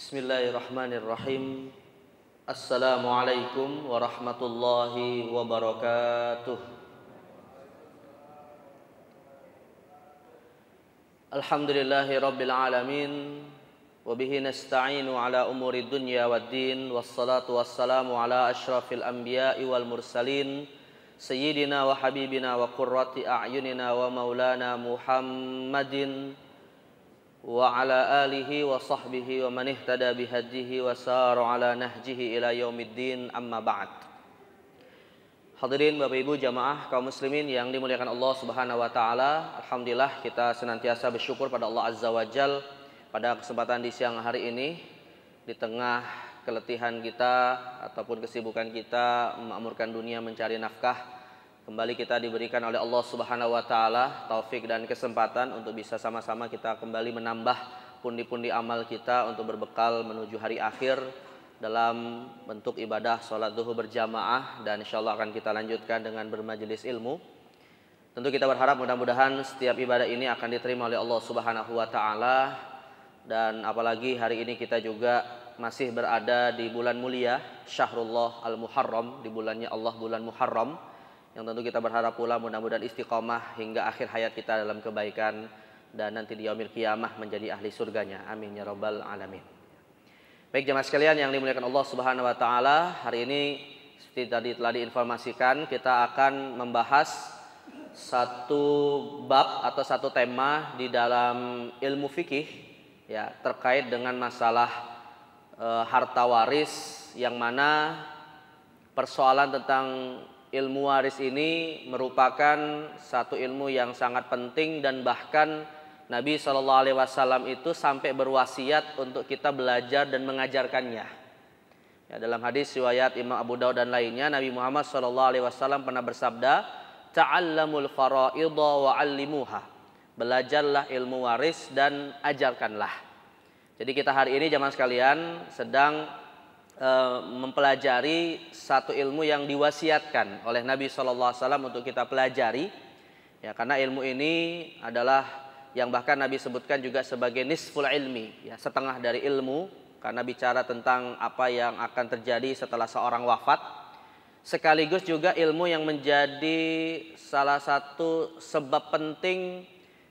Bismillahirrahmanirrahim Assalamualaikum warahmatullahi wabarakatuh Alhamdulillahi rabbil alamin Wabihi nasta'inu ala umuri dunya wa din Wassalatu wassalamu ala ashrafil anbiya'i wal mursalin Sayyidina wa habibina wa qurrati a'yunina wa maulana muhammadin wa ala alihi وعلى آله وصحبه ومن اهتدى بهديه wa saru ala nahjihi ila yaumiddin amma ba'd Hadirin Bapak Ibu jamaah kaum muslimin yang dimuliakan Allah Subhanahu wa taala, alhamdulillah kita senantiasa bersyukur pada Allah Azza wa Jal pada kesempatan di siang hari ini di tengah keletihan kita ataupun kesibukan kita memakmurkan dunia mencari nafkah Kembali kita diberikan oleh Allah Subhanahu wa taala taufik dan kesempatan untuk bisa sama-sama kita kembali menambah pundi-pundi amal kita untuk berbekal menuju hari akhir dalam bentuk ibadah sholat duhu berjamaah dan insya Allah akan kita lanjutkan dengan bermajelis ilmu. Tentu kita berharap mudah-mudahan setiap ibadah ini akan diterima oleh Allah Subhanahu wa taala dan apalagi hari ini kita juga masih berada di bulan mulia Syahrullah Al-Muharram di bulannya Allah bulan Muharram yang tentu kita berharap pula mudah-mudahan istiqomah hingga akhir hayat kita dalam kebaikan dan nanti di yaumil kiamah menjadi ahli surganya. Amin ya rabbal alamin. Baik jemaah sekalian yang dimuliakan Allah Subhanahu wa taala, hari ini seperti tadi telah diinformasikan kita akan membahas satu bab atau satu tema di dalam ilmu fikih ya terkait dengan masalah e, harta waris yang mana persoalan tentang ilmu waris ini merupakan satu ilmu yang sangat penting dan bahkan Nabi Shallallahu Alaihi Wasallam itu sampai berwasiat untuk kita belajar dan mengajarkannya. Ya, dalam hadis riwayat Imam Abu Dawud dan lainnya, Nabi Muhammad Shallallahu Alaihi Wasallam pernah bersabda, "Ta'allamul faraidha wa 'allimuha." Belajarlah ilmu waris dan ajarkanlah. Jadi kita hari ini zaman sekalian sedang Eh, mempelajari satu ilmu yang diwasiatkan oleh Nabi Shallallahu Alaihi Wasallam untuk kita pelajari, ya karena ilmu ini adalah yang bahkan Nabi sebutkan juga sebagai nisful ilmi, ya setengah dari ilmu, karena bicara tentang apa yang akan terjadi setelah seorang wafat, sekaligus juga ilmu yang menjadi salah satu sebab penting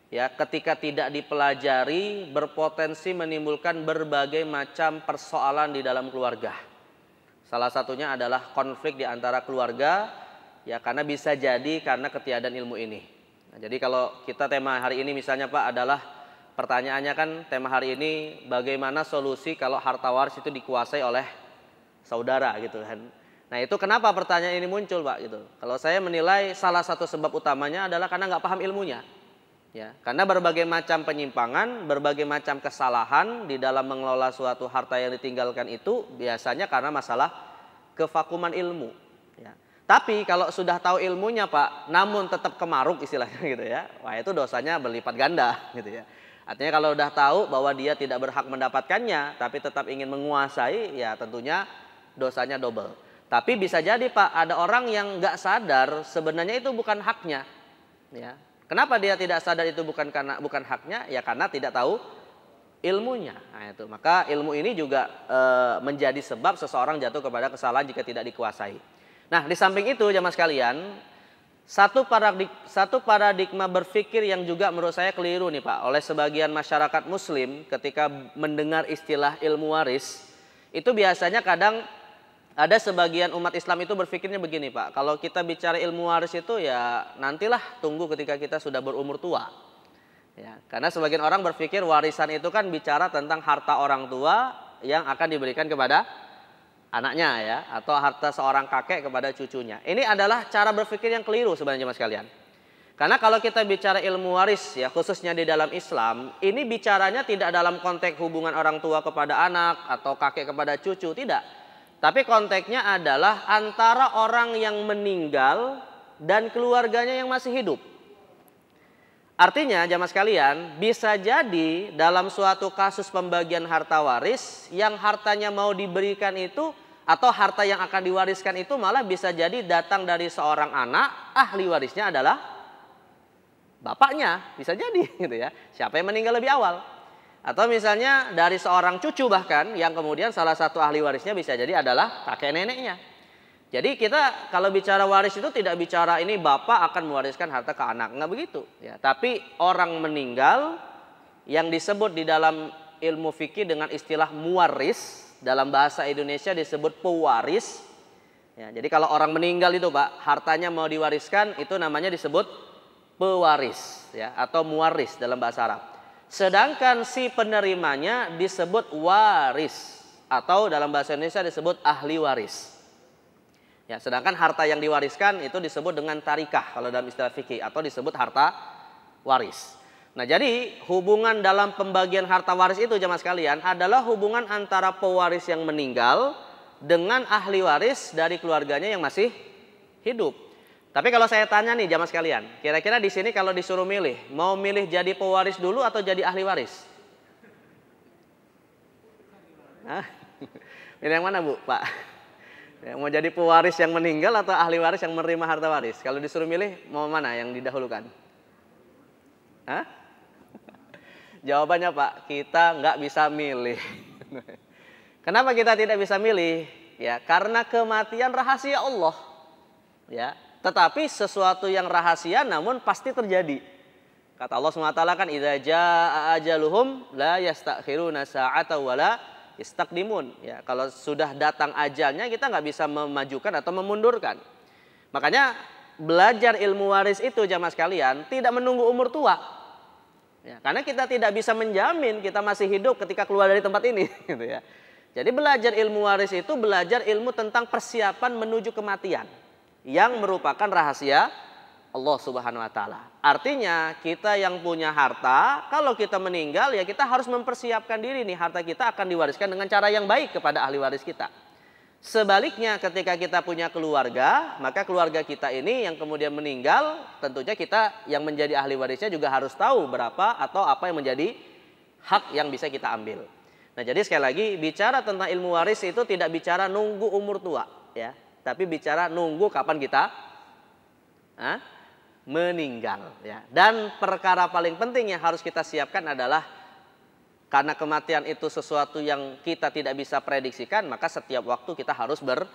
ya ketika tidak dipelajari berpotensi menimbulkan berbagai macam persoalan di dalam keluarga. Salah satunya adalah konflik di antara keluarga ya karena bisa jadi karena ketiadaan ilmu ini. Nah, jadi kalau kita tema hari ini misalnya Pak adalah pertanyaannya kan tema hari ini bagaimana solusi kalau harta waris itu dikuasai oleh saudara gitu kan. Nah itu kenapa pertanyaan ini muncul Pak gitu. Kalau saya menilai salah satu sebab utamanya adalah karena nggak paham ilmunya. Ya, karena berbagai macam penyimpangan, berbagai macam kesalahan di dalam mengelola suatu harta yang ditinggalkan itu biasanya karena masalah kevakuman ilmu. Ya. Tapi kalau sudah tahu ilmunya Pak, namun tetap kemaruk istilahnya gitu ya. Wah itu dosanya berlipat ganda gitu ya. Artinya kalau sudah tahu bahwa dia tidak berhak mendapatkannya, tapi tetap ingin menguasai, ya tentunya dosanya double. Tapi bisa jadi Pak, ada orang yang nggak sadar sebenarnya itu bukan haknya. Ya, Kenapa dia tidak sadar itu bukan karena bukan haknya? Ya karena tidak tahu ilmunya. Nah, itu. Maka ilmu ini juga e, menjadi sebab seseorang jatuh kepada kesalahan jika tidak dikuasai. Nah, di samping itu jamaah sekalian, satu paradigma, satu paradigma berpikir yang juga menurut saya keliru nih Pak oleh sebagian masyarakat muslim ketika mendengar istilah ilmu waris itu biasanya kadang ada sebagian umat Islam itu berpikirnya begini Pak, kalau kita bicara ilmu waris itu ya nantilah tunggu ketika kita sudah berumur tua. Ya, karena sebagian orang berpikir warisan itu kan bicara tentang harta orang tua yang akan diberikan kepada anaknya ya atau harta seorang kakek kepada cucunya. Ini adalah cara berpikir yang keliru sebenarnya Mas kalian. Karena kalau kita bicara ilmu waris ya khususnya di dalam Islam, ini bicaranya tidak dalam konteks hubungan orang tua kepada anak atau kakek kepada cucu, tidak tapi konteksnya adalah antara orang yang meninggal dan keluarganya yang masih hidup. Artinya jamaah sekalian bisa jadi dalam suatu kasus pembagian harta waris yang hartanya mau diberikan itu atau harta yang akan diwariskan itu malah bisa jadi datang dari seorang anak ahli warisnya adalah bapaknya bisa jadi gitu ya siapa yang meninggal lebih awal atau misalnya dari seorang cucu bahkan yang kemudian salah satu ahli warisnya bisa jadi adalah kakek neneknya. Jadi kita kalau bicara waris itu tidak bicara ini bapak akan mewariskan harta ke anak, nggak begitu. Ya, tapi orang meninggal yang disebut di dalam ilmu fikih dengan istilah muwaris dalam bahasa Indonesia disebut pewaris. Ya, jadi kalau orang meninggal itu pak hartanya mau diwariskan itu namanya disebut pewaris ya atau muwaris dalam bahasa Arab. Sedangkan si penerimanya disebut waris atau dalam bahasa Indonesia disebut ahli waris. Ya, sedangkan harta yang diwariskan itu disebut dengan tarikah kalau dalam istilah fikih atau disebut harta waris. Nah, jadi hubungan dalam pembagian harta waris itu jemaah sekalian adalah hubungan antara pewaris yang meninggal dengan ahli waris dari keluarganya yang masih hidup. Tapi kalau saya tanya nih jamaah sekalian, kira-kira di sini kalau disuruh milih, mau milih jadi pewaris dulu atau jadi ahli waris? Hah? Milih yang mana bu, pak? Ya, mau jadi pewaris yang meninggal atau ahli waris yang menerima harta waris? Kalau disuruh milih, mau mana yang didahulukan? Hah? Jawabannya Pak, kita nggak bisa milih. Kenapa kita tidak bisa milih? Ya, karena kematian rahasia Allah. Ya, tetapi sesuatu yang rahasia namun pasti terjadi. Kata Allah SWT kan, Iza ja'a ajaluhum la yastakhiruna sa'ata wala la istakdimun. Ya, kalau sudah datang ajalnya kita nggak bisa memajukan atau memundurkan. Makanya belajar ilmu waris itu jamaah sekalian tidak menunggu umur tua. Ya, karena kita tidak bisa menjamin kita masih hidup ketika keluar dari tempat ini. Gitu ya. Jadi belajar ilmu waris itu belajar ilmu tentang persiapan menuju kematian yang merupakan rahasia Allah Subhanahu wa taala. Artinya kita yang punya harta, kalau kita meninggal ya kita harus mempersiapkan diri nih harta kita akan diwariskan dengan cara yang baik kepada ahli waris kita. Sebaliknya ketika kita punya keluarga, maka keluarga kita ini yang kemudian meninggal, tentunya kita yang menjadi ahli warisnya juga harus tahu berapa atau apa yang menjadi hak yang bisa kita ambil. Nah, jadi sekali lagi bicara tentang ilmu waris itu tidak bicara nunggu umur tua, ya tapi bicara nunggu kapan kita meninggal. Ya. Dan perkara paling penting yang harus kita siapkan adalah karena kematian itu sesuatu yang kita tidak bisa prediksikan, maka setiap waktu kita harus ber,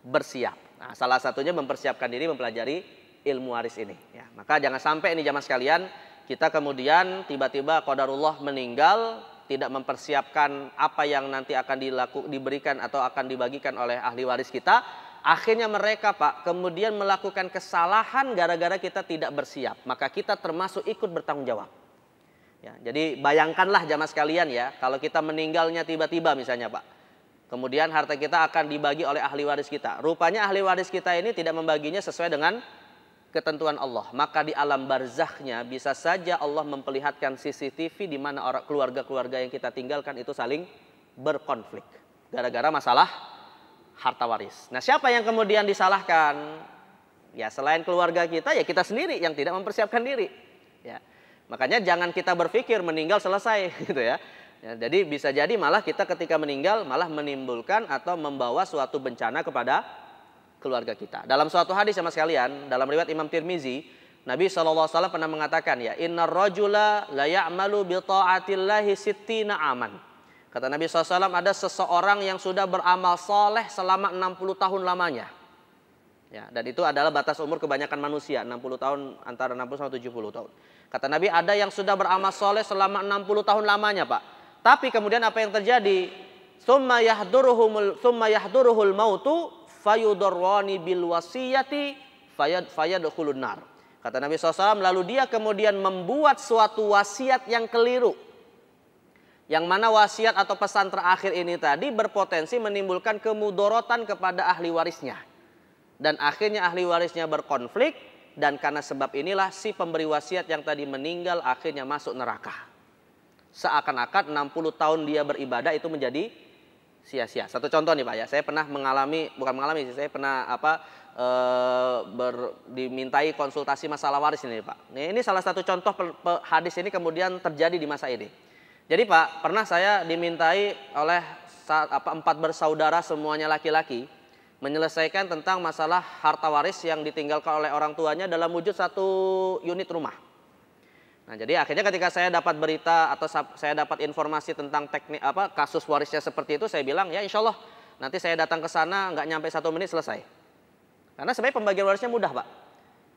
bersiap. Nah, salah satunya mempersiapkan diri mempelajari ilmu waris ini. Ya, maka jangan sampai ini zaman sekalian kita kemudian tiba-tiba kodarullah meninggal tidak mempersiapkan apa yang nanti akan dilaku, diberikan atau akan dibagikan oleh ahli waris kita Akhirnya mereka Pak kemudian melakukan kesalahan gara-gara kita tidak bersiap. Maka kita termasuk ikut bertanggung jawab. Ya, jadi bayangkanlah jamaah sekalian ya. Kalau kita meninggalnya tiba-tiba misalnya Pak. Kemudian harta kita akan dibagi oleh ahli waris kita. Rupanya ahli waris kita ini tidak membaginya sesuai dengan ketentuan Allah. Maka di alam barzakhnya bisa saja Allah memperlihatkan CCTV di mana keluarga-keluarga yang kita tinggalkan itu saling berkonflik. Gara-gara masalah harta waris. Nah, siapa yang kemudian disalahkan? Ya, selain keluarga kita, ya kita sendiri yang tidak mempersiapkan diri. Ya. Makanya jangan kita berpikir meninggal selesai gitu ya. ya. Jadi bisa jadi malah kita ketika meninggal malah menimbulkan atau membawa suatu bencana kepada keluarga kita. Dalam suatu hadis sama sekalian, dalam riwayat Imam Tirmizi, Nabi SAW pernah mengatakan ya, inna rojula la ya'malu bi ta'atillahi sittina aman. Kata Nabi SAW ada seseorang yang sudah beramal soleh selama 60 tahun lamanya. Ya, dan itu adalah batas umur kebanyakan manusia, 60 tahun antara 60 sampai 70 tahun. Kata Nabi ada yang sudah beramal soleh selama 60 tahun lamanya, Pak. Tapi kemudian apa yang terjadi? Summa yahduruhumul yahduruhul mautu fayudurwani bil wasiyati fayad nar. Kata Nabi SAW, lalu dia kemudian membuat suatu wasiat yang keliru. Yang mana wasiat atau pesan terakhir ini tadi berpotensi menimbulkan kemudorotan kepada ahli warisnya. Dan akhirnya ahli warisnya berkonflik dan karena sebab inilah si pemberi wasiat yang tadi meninggal akhirnya masuk neraka. Seakan-akan 60 tahun dia beribadah itu menjadi sia-sia. Satu contoh nih Pak ya, saya pernah mengalami bukan mengalami sih, saya pernah apa e, ber, dimintai konsultasi masalah waris ini Pak. Nah, ini salah satu contoh hadis ini kemudian terjadi di masa ini. Jadi Pak, pernah saya dimintai oleh saat, apa, empat bersaudara semuanya laki-laki menyelesaikan tentang masalah harta waris yang ditinggalkan oleh orang tuanya dalam wujud satu unit rumah. Nah, jadi akhirnya ketika saya dapat berita atau saya dapat informasi tentang teknik apa kasus warisnya seperti itu, saya bilang ya insya Allah nanti saya datang ke sana nggak nyampe satu menit selesai. Karena sebenarnya pembagian warisnya mudah pak.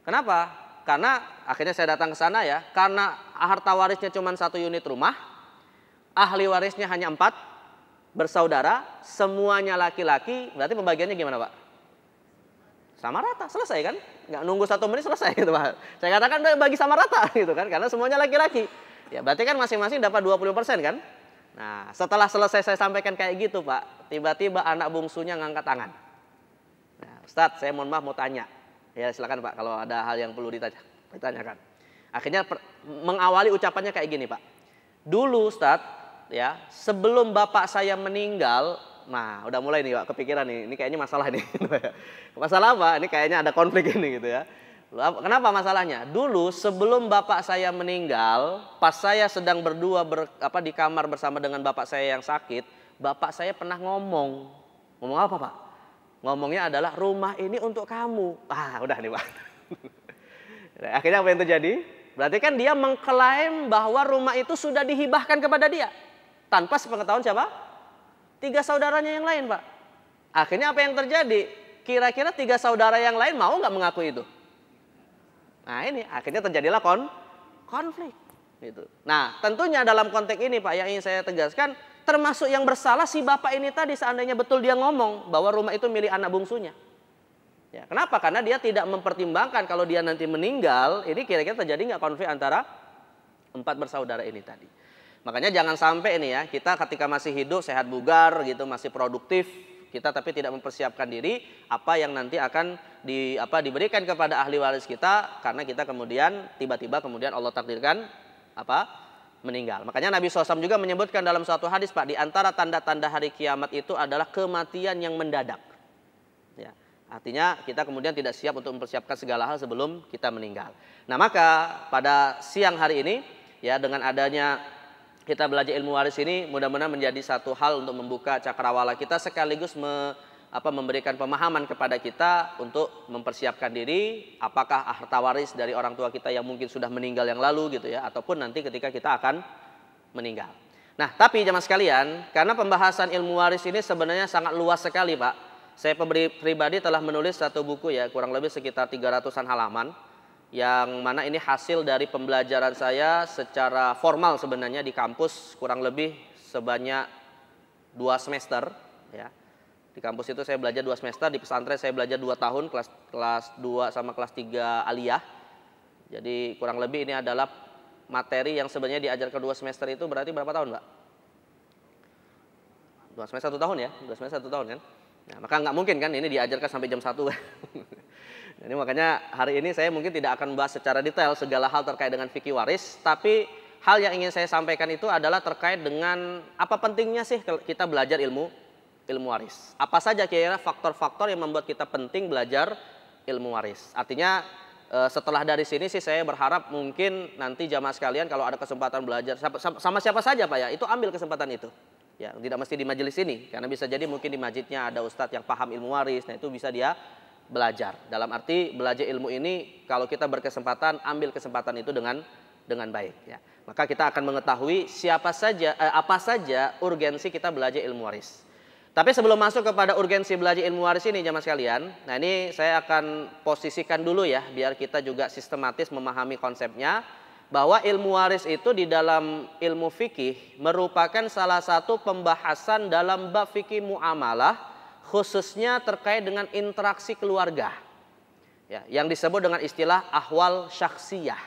Kenapa? Karena akhirnya saya datang ke sana ya, karena harta warisnya cuma satu unit rumah, ahli warisnya hanya empat, bersaudara, semuanya laki-laki, berarti pembagiannya gimana Pak? Sama rata, selesai kan? Nggak nunggu satu menit selesai gitu Pak. Saya katakan bagi sama rata gitu kan, karena semuanya laki-laki. Ya berarti kan masing-masing dapat 20% kan? Nah setelah selesai saya sampaikan kayak gitu Pak, tiba-tiba anak bungsunya ngangkat tangan. Nah, Ustaz, saya mohon maaf mau tanya. Ya silakan Pak kalau ada hal yang perlu ditanya, ditanyakan. Akhirnya mengawali ucapannya kayak gini Pak. Dulu Ustadz ya sebelum bapak saya meninggal nah udah mulai nih pak kepikiran nih ini kayaknya masalah nih masalah apa ini kayaknya ada konflik ini gitu ya kenapa masalahnya dulu sebelum bapak saya meninggal pas saya sedang berdua ber, apa di kamar bersama dengan bapak saya yang sakit bapak saya pernah ngomong ngomong apa pak ngomongnya adalah rumah ini untuk kamu ah udah nih pak akhirnya apa yang terjadi berarti kan dia mengklaim bahwa rumah itu sudah dihibahkan kepada dia tanpa sepengetahuan siapa? Tiga saudaranya yang lain, Pak. Akhirnya apa yang terjadi? Kira-kira tiga saudara yang lain mau nggak mengaku itu? Nah ini akhirnya terjadilah kon konflik. Gitu. Nah tentunya dalam konteks ini Pak yang ingin saya tegaskan termasuk yang bersalah si bapak ini tadi seandainya betul dia ngomong bahwa rumah itu milik anak bungsunya. Ya, kenapa? Karena dia tidak mempertimbangkan kalau dia nanti meninggal, ini kira-kira terjadi nggak konflik antara empat bersaudara ini tadi. Makanya jangan sampai ini ya, kita ketika masih hidup sehat bugar gitu, masih produktif, kita tapi tidak mempersiapkan diri apa yang nanti akan di apa diberikan kepada ahli waris kita karena kita kemudian tiba-tiba kemudian Allah takdirkan apa meninggal. Makanya Nabi SAW juga menyebutkan dalam suatu hadis Pak, di antara tanda-tanda hari kiamat itu adalah kematian yang mendadak. Ya. Artinya kita kemudian tidak siap untuk mempersiapkan segala hal sebelum kita meninggal. Nah maka pada siang hari ini ya dengan adanya kita belajar ilmu waris ini mudah-mudahan menjadi satu hal untuk membuka cakrawala kita sekaligus me, apa, memberikan pemahaman kepada kita untuk mempersiapkan diri apakah harta waris dari orang tua kita yang mungkin sudah meninggal yang lalu gitu ya ataupun nanti ketika kita akan meninggal. Nah, tapi jemaah sekalian, karena pembahasan ilmu waris ini sebenarnya sangat luas sekali, Pak. Saya pribadi telah menulis satu buku ya, kurang lebih sekitar 300-an halaman yang mana ini hasil dari pembelajaran saya secara formal sebenarnya di kampus kurang lebih sebanyak dua semester ya di kampus itu saya belajar dua semester di pesantren saya belajar dua tahun kelas kelas dua sama kelas tiga aliyah jadi kurang lebih ini adalah materi yang sebenarnya diajarkan dua semester itu berarti berapa tahun mbak dua semester satu tahun ya dua semester satu tahun kan nah, maka nggak mungkin kan ini diajarkan sampai jam satu Jadi makanya hari ini saya mungkin tidak akan membahas secara detail segala hal terkait dengan fikih waris, tapi hal yang ingin saya sampaikan itu adalah terkait dengan apa pentingnya sih kita belajar ilmu ilmu waris. Apa saja kira-kira faktor-faktor yang membuat kita penting belajar ilmu waris. Artinya eh, setelah dari sini sih saya berharap mungkin nanti jamaah sekalian kalau ada kesempatan belajar sama siapa saja Pak ya, itu ambil kesempatan itu. Ya, tidak mesti di majelis ini karena bisa jadi mungkin di masjidnya ada ustadz yang paham ilmu waris. Nah, itu bisa dia belajar. Dalam arti belajar ilmu ini kalau kita berkesempatan ambil kesempatan itu dengan dengan baik ya. Maka kita akan mengetahui siapa saja eh, apa saja urgensi kita belajar ilmu waris. Tapi sebelum masuk kepada urgensi belajar ilmu waris ini jamaah sekalian, nah ini saya akan posisikan dulu ya biar kita juga sistematis memahami konsepnya bahwa ilmu waris itu di dalam ilmu fikih merupakan salah satu pembahasan dalam bab fikih muamalah khususnya terkait dengan interaksi keluarga. Ya, yang disebut dengan istilah ahwal syaksiyah.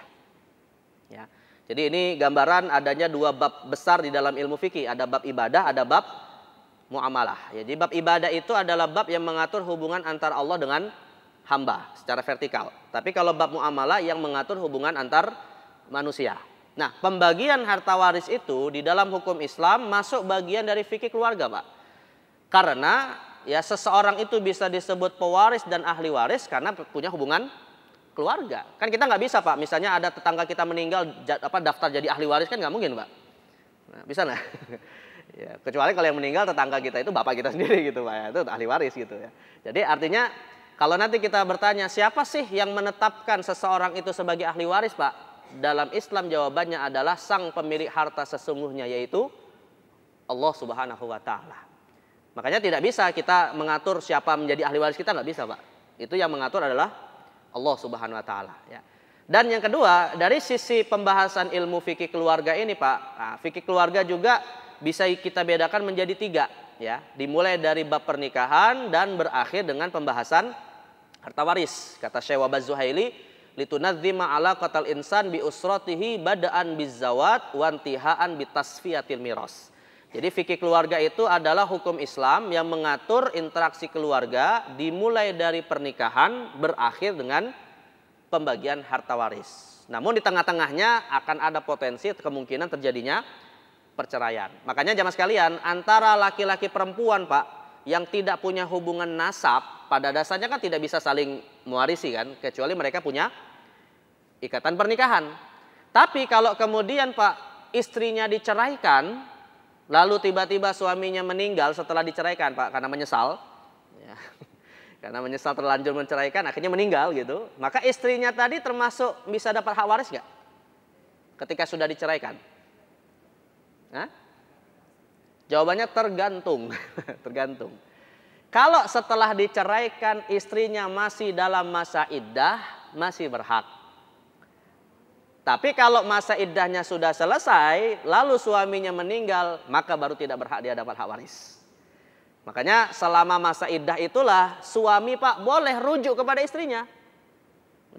Ya. Jadi ini gambaran adanya dua bab besar di dalam ilmu fikih, ada bab ibadah, ada bab muamalah. Ya, jadi bab ibadah itu adalah bab yang mengatur hubungan antara Allah dengan hamba secara vertikal. Tapi kalau bab muamalah yang mengatur hubungan antar manusia. Nah, pembagian harta waris itu di dalam hukum Islam masuk bagian dari fikih keluarga, Pak. Karena ya seseorang itu bisa disebut pewaris dan ahli waris karena punya hubungan keluarga. Kan kita nggak bisa pak, misalnya ada tetangga kita meninggal, apa daftar jadi ahli waris kan nggak mungkin pak. Nah, bisa nggak? ya, kecuali kalau yang meninggal tetangga kita itu bapak kita sendiri gitu pak, ya. itu ahli waris gitu ya. Jadi artinya kalau nanti kita bertanya siapa sih yang menetapkan seseorang itu sebagai ahli waris pak? Dalam Islam jawabannya adalah sang pemilik harta sesungguhnya yaitu Allah Subhanahu wa taala. Makanya tidak bisa kita mengatur siapa menjadi ahli waris kita nggak bisa, Pak. Itu yang mengatur adalah Allah Subhanahu wa taala, ya. Dan yang kedua, dari sisi pembahasan ilmu fikih keluarga ini, Pak, nah, fikih keluarga juga bisa kita bedakan menjadi tiga, ya. Dimulai dari bab pernikahan dan berakhir dengan pembahasan harta waris. Kata Syekh Wabaz Zuhaili, litunadzima ala qatal insan bi usratihi badaan bizawat wantihaan bitasfiyatil miras. Jadi fikih keluarga itu adalah hukum Islam yang mengatur interaksi keluarga dimulai dari pernikahan berakhir dengan pembagian harta waris. Namun di tengah-tengahnya akan ada potensi kemungkinan terjadinya perceraian. Makanya jamaah sekalian antara laki-laki perempuan Pak yang tidak punya hubungan nasab pada dasarnya kan tidak bisa saling mewarisi kan kecuali mereka punya ikatan pernikahan. Tapi kalau kemudian Pak istrinya diceraikan Lalu tiba-tiba suaminya meninggal setelah diceraikan, Pak, karena menyesal. Ya. Karena menyesal terlanjur menceraikan, akhirnya meninggal gitu. Maka istrinya tadi termasuk bisa dapat hak waris nggak? Ketika sudah diceraikan. Hah? Jawabannya tergantung, tergantung. Kalau setelah diceraikan istrinya masih dalam masa iddah, masih berhak. Tapi kalau masa iddahnya sudah selesai, lalu suaminya meninggal, maka baru tidak berhak dia dapat hak waris. Makanya selama masa iddah itulah suami Pak boleh rujuk kepada istrinya.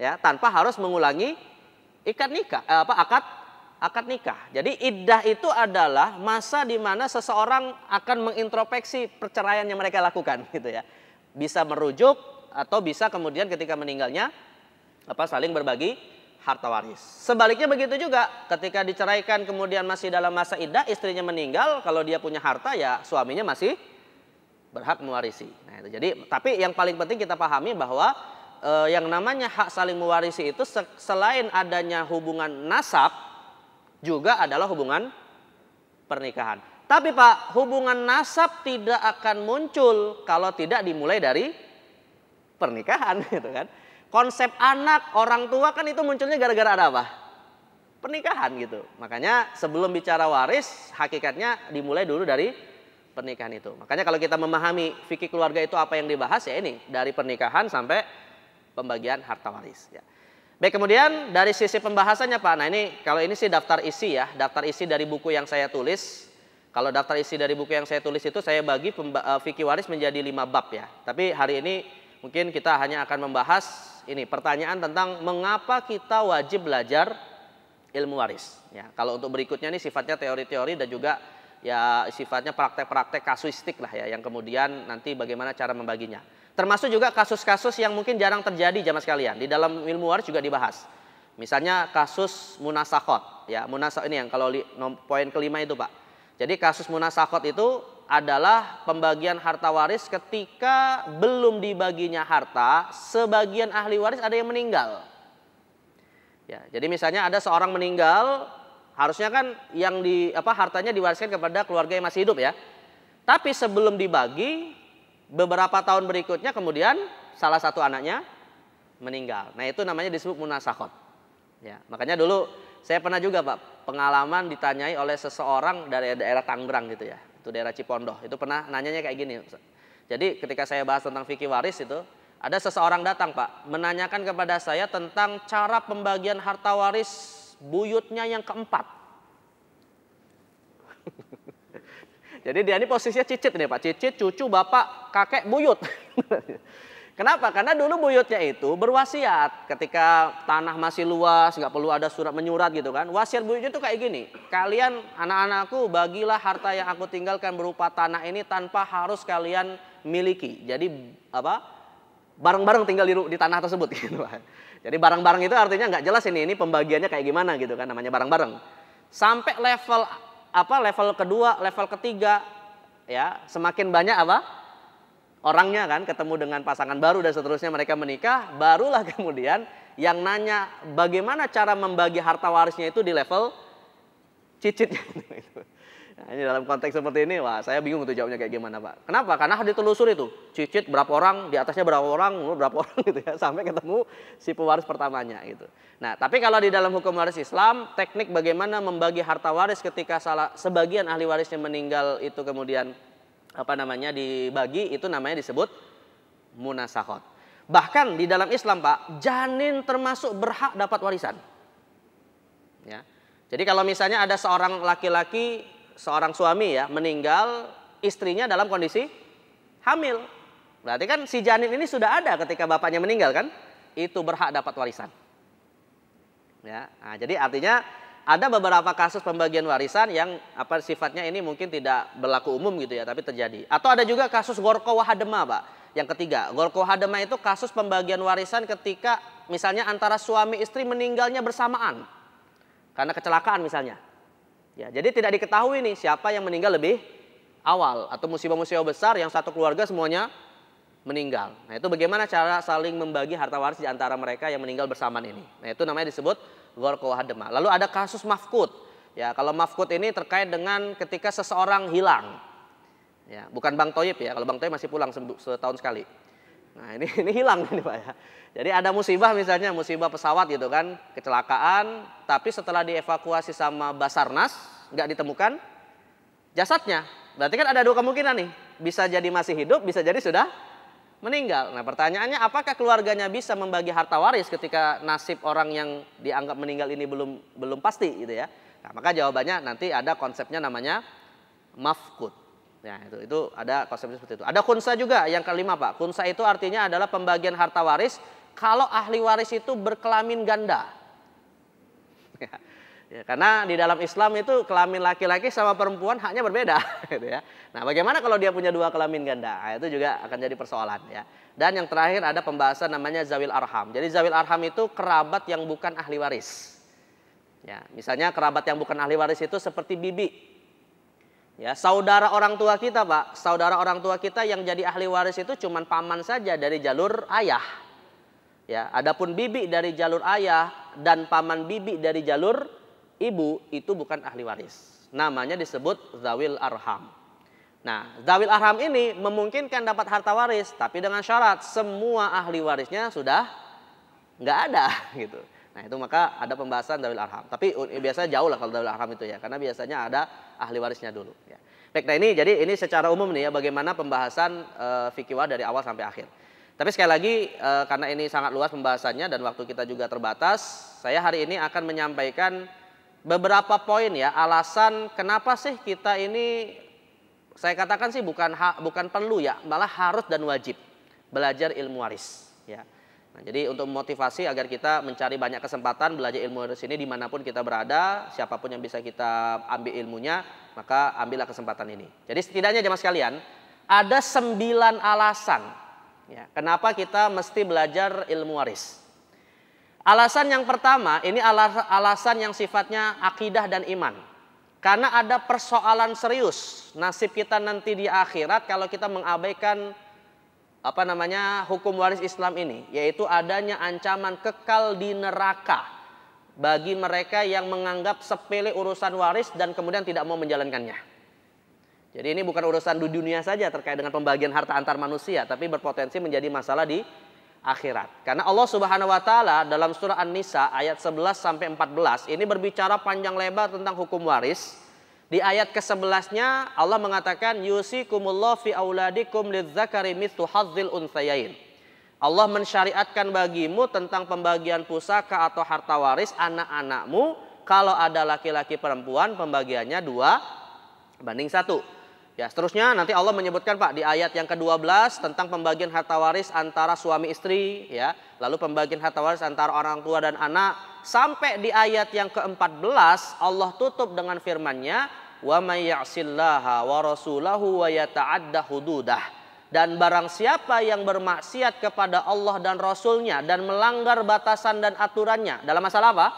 Ya, tanpa harus mengulangi ikat nikah eh, apa akad akad nikah. Jadi iddah itu adalah masa di mana seseorang akan mengintrospeksi perceraian yang mereka lakukan gitu ya. Bisa merujuk atau bisa kemudian ketika meninggalnya apa saling berbagi harta waris. Sebaliknya begitu juga ketika diceraikan kemudian masih dalam masa iddah istrinya meninggal kalau dia punya harta ya suaminya masih berhak mewarisi. Nah itu jadi tapi yang paling penting kita pahami bahwa e, yang namanya hak saling mewarisi itu se selain adanya hubungan nasab juga adalah hubungan pernikahan. Tapi Pak, hubungan nasab tidak akan muncul kalau tidak dimulai dari pernikahan gitu kan konsep anak, orang tua kan itu munculnya gara-gara ada apa? Pernikahan gitu. Makanya sebelum bicara waris, hakikatnya dimulai dulu dari pernikahan itu. Makanya kalau kita memahami fikih keluarga itu apa yang dibahas ya ini dari pernikahan sampai pembagian harta waris. Ya. Baik kemudian dari sisi pembahasannya Pak, nah ini kalau ini sih daftar isi ya, daftar isi dari buku yang saya tulis. Kalau daftar isi dari buku yang saya tulis itu saya bagi eh, fikih waris menjadi lima bab ya. Tapi hari ini mungkin kita hanya akan membahas ini pertanyaan tentang mengapa kita wajib belajar ilmu waris. Ya, kalau untuk berikutnya ini sifatnya teori-teori dan juga ya sifatnya praktek-praktek kasuistik lah ya yang kemudian nanti bagaimana cara membaginya. Termasuk juga kasus-kasus yang mungkin jarang terjadi jamaah sekalian. Di dalam ilmu waris juga dibahas. Misalnya kasus munasakot, ya munasakot ini yang kalau poin kelima itu pak. Jadi kasus munasakot itu adalah pembagian harta waris ketika belum dibaginya harta, sebagian ahli waris ada yang meninggal. Ya, jadi misalnya ada seorang meninggal, harusnya kan yang di apa hartanya diwariskan kepada keluarga yang masih hidup ya. Tapi sebelum dibagi, beberapa tahun berikutnya kemudian salah satu anaknya meninggal. Nah, itu namanya disebut munasakot Ya, makanya dulu saya pernah juga Pak pengalaman ditanyai oleh seseorang dari daerah Tangerang gitu ya itu daerah Cipondoh. Itu pernah nanyanya kayak gini. Jadi ketika saya bahas tentang fikih waris itu, ada seseorang datang Pak, menanyakan kepada saya tentang cara pembagian harta waris buyutnya yang keempat. Jadi dia ini posisinya cicit nih Pak, cicit, cucu, bapak, kakek, buyut. Kenapa? Karena dulu buyutnya itu berwasiat ketika tanah masih luas, nggak perlu ada surat menyurat gitu kan. Wasiat buyutnya itu kayak gini, kalian anak-anakku bagilah harta yang aku tinggalkan berupa tanah ini tanpa harus kalian miliki. Jadi apa? Bareng-bareng tinggal di, di tanah tersebut gitu kan. Jadi barang-barang itu artinya nggak jelas ini ini pembagiannya kayak gimana gitu kan namanya barang-barang. Sampai level apa level kedua, level ketiga ya semakin banyak apa? orangnya kan ketemu dengan pasangan baru dan seterusnya mereka menikah barulah kemudian yang nanya bagaimana cara membagi harta warisnya itu di level cicitnya nah, ini dalam konteks seperti ini wah saya bingung tuh jawabnya kayak gimana pak kenapa karena harus ditelusur itu cicit berapa orang di atasnya berapa orang berapa orang gitu ya sampai ketemu si pewaris pertamanya gitu nah tapi kalau di dalam hukum waris Islam teknik bagaimana membagi harta waris ketika salah sebagian ahli warisnya meninggal itu kemudian apa namanya dibagi itu namanya disebut munasakot. Bahkan di dalam Islam Pak, janin termasuk berhak dapat warisan. Ya. Jadi kalau misalnya ada seorang laki-laki, seorang suami ya meninggal, istrinya dalam kondisi hamil. Berarti kan si janin ini sudah ada ketika bapaknya meninggal kan? Itu berhak dapat warisan. Ya. Nah, jadi artinya ada beberapa kasus pembagian warisan yang apa sifatnya ini mungkin tidak berlaku umum gitu ya, tapi terjadi. Atau ada juga kasus Gorko Wahadema, Pak. Yang ketiga, Gorko Wahadema itu kasus pembagian warisan ketika misalnya antara suami istri meninggalnya bersamaan. Karena kecelakaan misalnya. Ya, jadi tidak diketahui nih siapa yang meninggal lebih awal atau musibah-musibah besar yang satu keluarga semuanya meninggal. Nah, itu bagaimana cara saling membagi harta waris di antara mereka yang meninggal bersamaan ini. Nah, itu namanya disebut gorko hadema. Lalu ada kasus mafkut, Ya, kalau mafkut ini terkait dengan ketika seseorang hilang. Ya, bukan Bang Toyib ya. Kalau Bang Toyib masih pulang setahun sekali. Nah, ini ini hilang ini Pak ya. Jadi ada musibah misalnya musibah pesawat gitu kan, kecelakaan, tapi setelah dievakuasi sama Basarnas nggak ditemukan jasadnya. Berarti kan ada dua kemungkinan nih, bisa jadi masih hidup, bisa jadi sudah meninggal. Nah pertanyaannya apakah keluarganya bisa membagi harta waris ketika nasib orang yang dianggap meninggal ini belum belum pasti gitu ya. Nah, maka jawabannya nanti ada konsepnya namanya mafkut. Ya, itu itu ada konsepnya seperti itu. Ada kunsa juga yang kelima Pak. Kunsa itu artinya adalah pembagian harta waris kalau ahli waris itu berkelamin ganda. Ya, Ya, karena di dalam Islam itu kelamin laki-laki sama perempuan haknya berbeda, gitu ya. Nah, bagaimana kalau dia punya dua kelamin ganda? Nah, itu juga akan jadi persoalan, ya. Dan yang terakhir ada pembahasan namanya zawil arham. Jadi zawil arham itu kerabat yang bukan ahli waris. Ya, misalnya kerabat yang bukan ahli waris itu seperti bibi. Ya, saudara orang tua kita, Pak. Saudara orang tua kita yang jadi ahli waris itu cuman paman saja dari jalur ayah. Ya, adapun bibi dari jalur ayah dan paman bibi dari jalur ibu itu bukan ahli waris. Namanya disebut zawil arham. Nah, zawil arham ini memungkinkan dapat harta waris, tapi dengan syarat semua ahli warisnya sudah nggak ada gitu. Nah itu maka ada pembahasan zawil Arham. Tapi biasanya jauh lah kalau zawil Arham itu ya. Karena biasanya ada ahli warisnya dulu. Ya. Baik, nah ini jadi ini secara umum nih ya bagaimana pembahasan e, eh, fikih dari awal sampai akhir. Tapi sekali lagi e, karena ini sangat luas pembahasannya dan waktu kita juga terbatas. Saya hari ini akan menyampaikan beberapa poin ya alasan kenapa sih kita ini saya katakan sih bukan ha, bukan perlu ya malah harus dan wajib belajar ilmu waris ya nah, jadi untuk motivasi agar kita mencari banyak kesempatan belajar ilmu waris ini dimanapun kita berada siapapun yang bisa kita ambil ilmunya maka ambillah kesempatan ini jadi setidaknya jemaah sekalian ada sembilan alasan ya, kenapa kita mesti belajar ilmu waris Alasan yang pertama, ini alasan yang sifatnya akidah dan iman. Karena ada persoalan serius nasib kita nanti di akhirat kalau kita mengabaikan apa namanya hukum waris Islam ini, yaitu adanya ancaman kekal di neraka bagi mereka yang menganggap sepele urusan waris dan kemudian tidak mau menjalankannya. Jadi ini bukan urusan dunia saja terkait dengan pembagian harta antar manusia, tapi berpotensi menjadi masalah di akhirat. Karena Allah Subhanahu wa taala dalam surah An-Nisa ayat 11 sampai 14 ini berbicara panjang lebar tentang hukum waris. Di ayat ke-11-nya Allah mengatakan yusikumullahu fi auladikum lidzakari mithlu hadzil unthayain. Allah mensyariatkan bagimu tentang pembagian pusaka atau harta waris anak-anakmu kalau ada laki-laki perempuan pembagiannya dua banding satu. Ya, seterusnya nanti Allah menyebutkan Pak di ayat yang ke-12 tentang pembagian harta waris antara suami istri ya, lalu pembagian harta waris antara orang tua dan anak sampai di ayat yang ke-14 Allah tutup dengan firman-Nya wa may ya'sillaha wa rasulahu wa yata'adda hududah. Dan barang siapa yang bermaksiat kepada Allah dan Rasul-Nya dan melanggar batasan dan aturannya. Dalam masalah apa?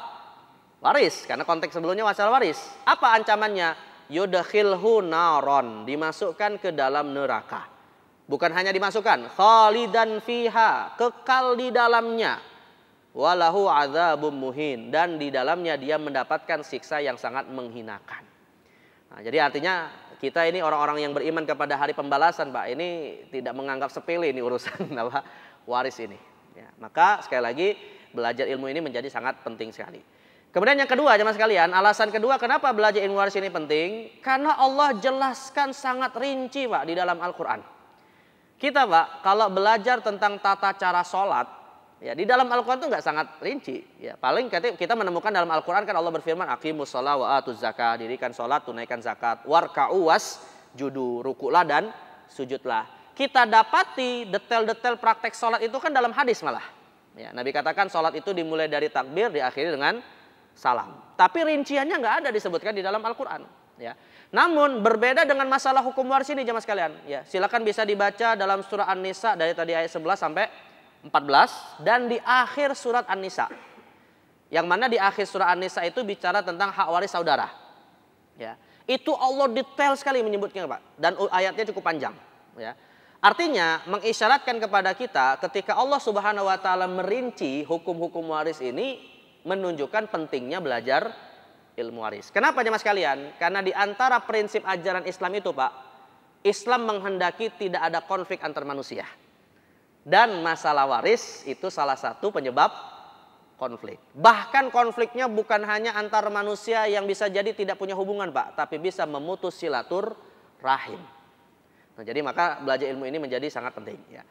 Waris. Karena konteks sebelumnya masalah waris. Apa ancamannya? yudakhilhu naron, dimasukkan ke dalam neraka. Bukan hanya dimasukkan, khalidan fiha, kekal di dalamnya. Walahu azabum muhin dan di dalamnya dia mendapatkan siksa yang sangat menghinakan. Nah, jadi artinya kita ini orang-orang yang beriman kepada hari pembalasan, Pak. Ini tidak menganggap sepele ini urusan waris ini. Ya, maka sekali lagi belajar ilmu ini menjadi sangat penting sekali. Kemudian yang kedua jemaah sekalian, alasan kedua kenapa belajar ilmu waris ini penting? Karena Allah jelaskan sangat rinci Pak di dalam Al-Quran. Kita Pak, kalau belajar tentang tata cara sholat, ya di dalam Al-Quran itu nggak sangat rinci. Ya, paling kita menemukan dalam Al-Quran kan Allah berfirman, Aqimus shalah wa atuz zakat, dirikan sholat, tunaikan zakat, warka'u was, judu, rukulah dan sujudlah. Kita dapati detail-detail praktek sholat itu kan dalam hadis malah. Ya, Nabi katakan sholat itu dimulai dari takbir, diakhiri dengan salam. Tapi rinciannya nggak ada disebutkan di dalam Al-Quran. Ya. Namun berbeda dengan masalah hukum waris ini jemaah sekalian. Ya, silakan bisa dibaca dalam surah An-Nisa dari tadi ayat 11 sampai 14 dan di akhir surat An-Nisa. Yang mana di akhir surah An-Nisa itu bicara tentang hak waris saudara. Ya. Itu Allah detail sekali menyebutnya, Pak. Dan ayatnya cukup panjang, ya. Artinya mengisyaratkan kepada kita ketika Allah Subhanahu wa taala merinci hukum-hukum waris ini menunjukkan pentingnya belajar ilmu waris. Kenapa jemaah sekalian? Karena di antara prinsip ajaran Islam itu, Pak, Islam menghendaki tidak ada konflik antar manusia. Dan masalah waris itu salah satu penyebab konflik. Bahkan konfliknya bukan hanya antar manusia yang bisa jadi tidak punya hubungan, Pak, tapi bisa memutus silatur rahim. Nah, jadi maka belajar ilmu ini menjadi sangat penting ya.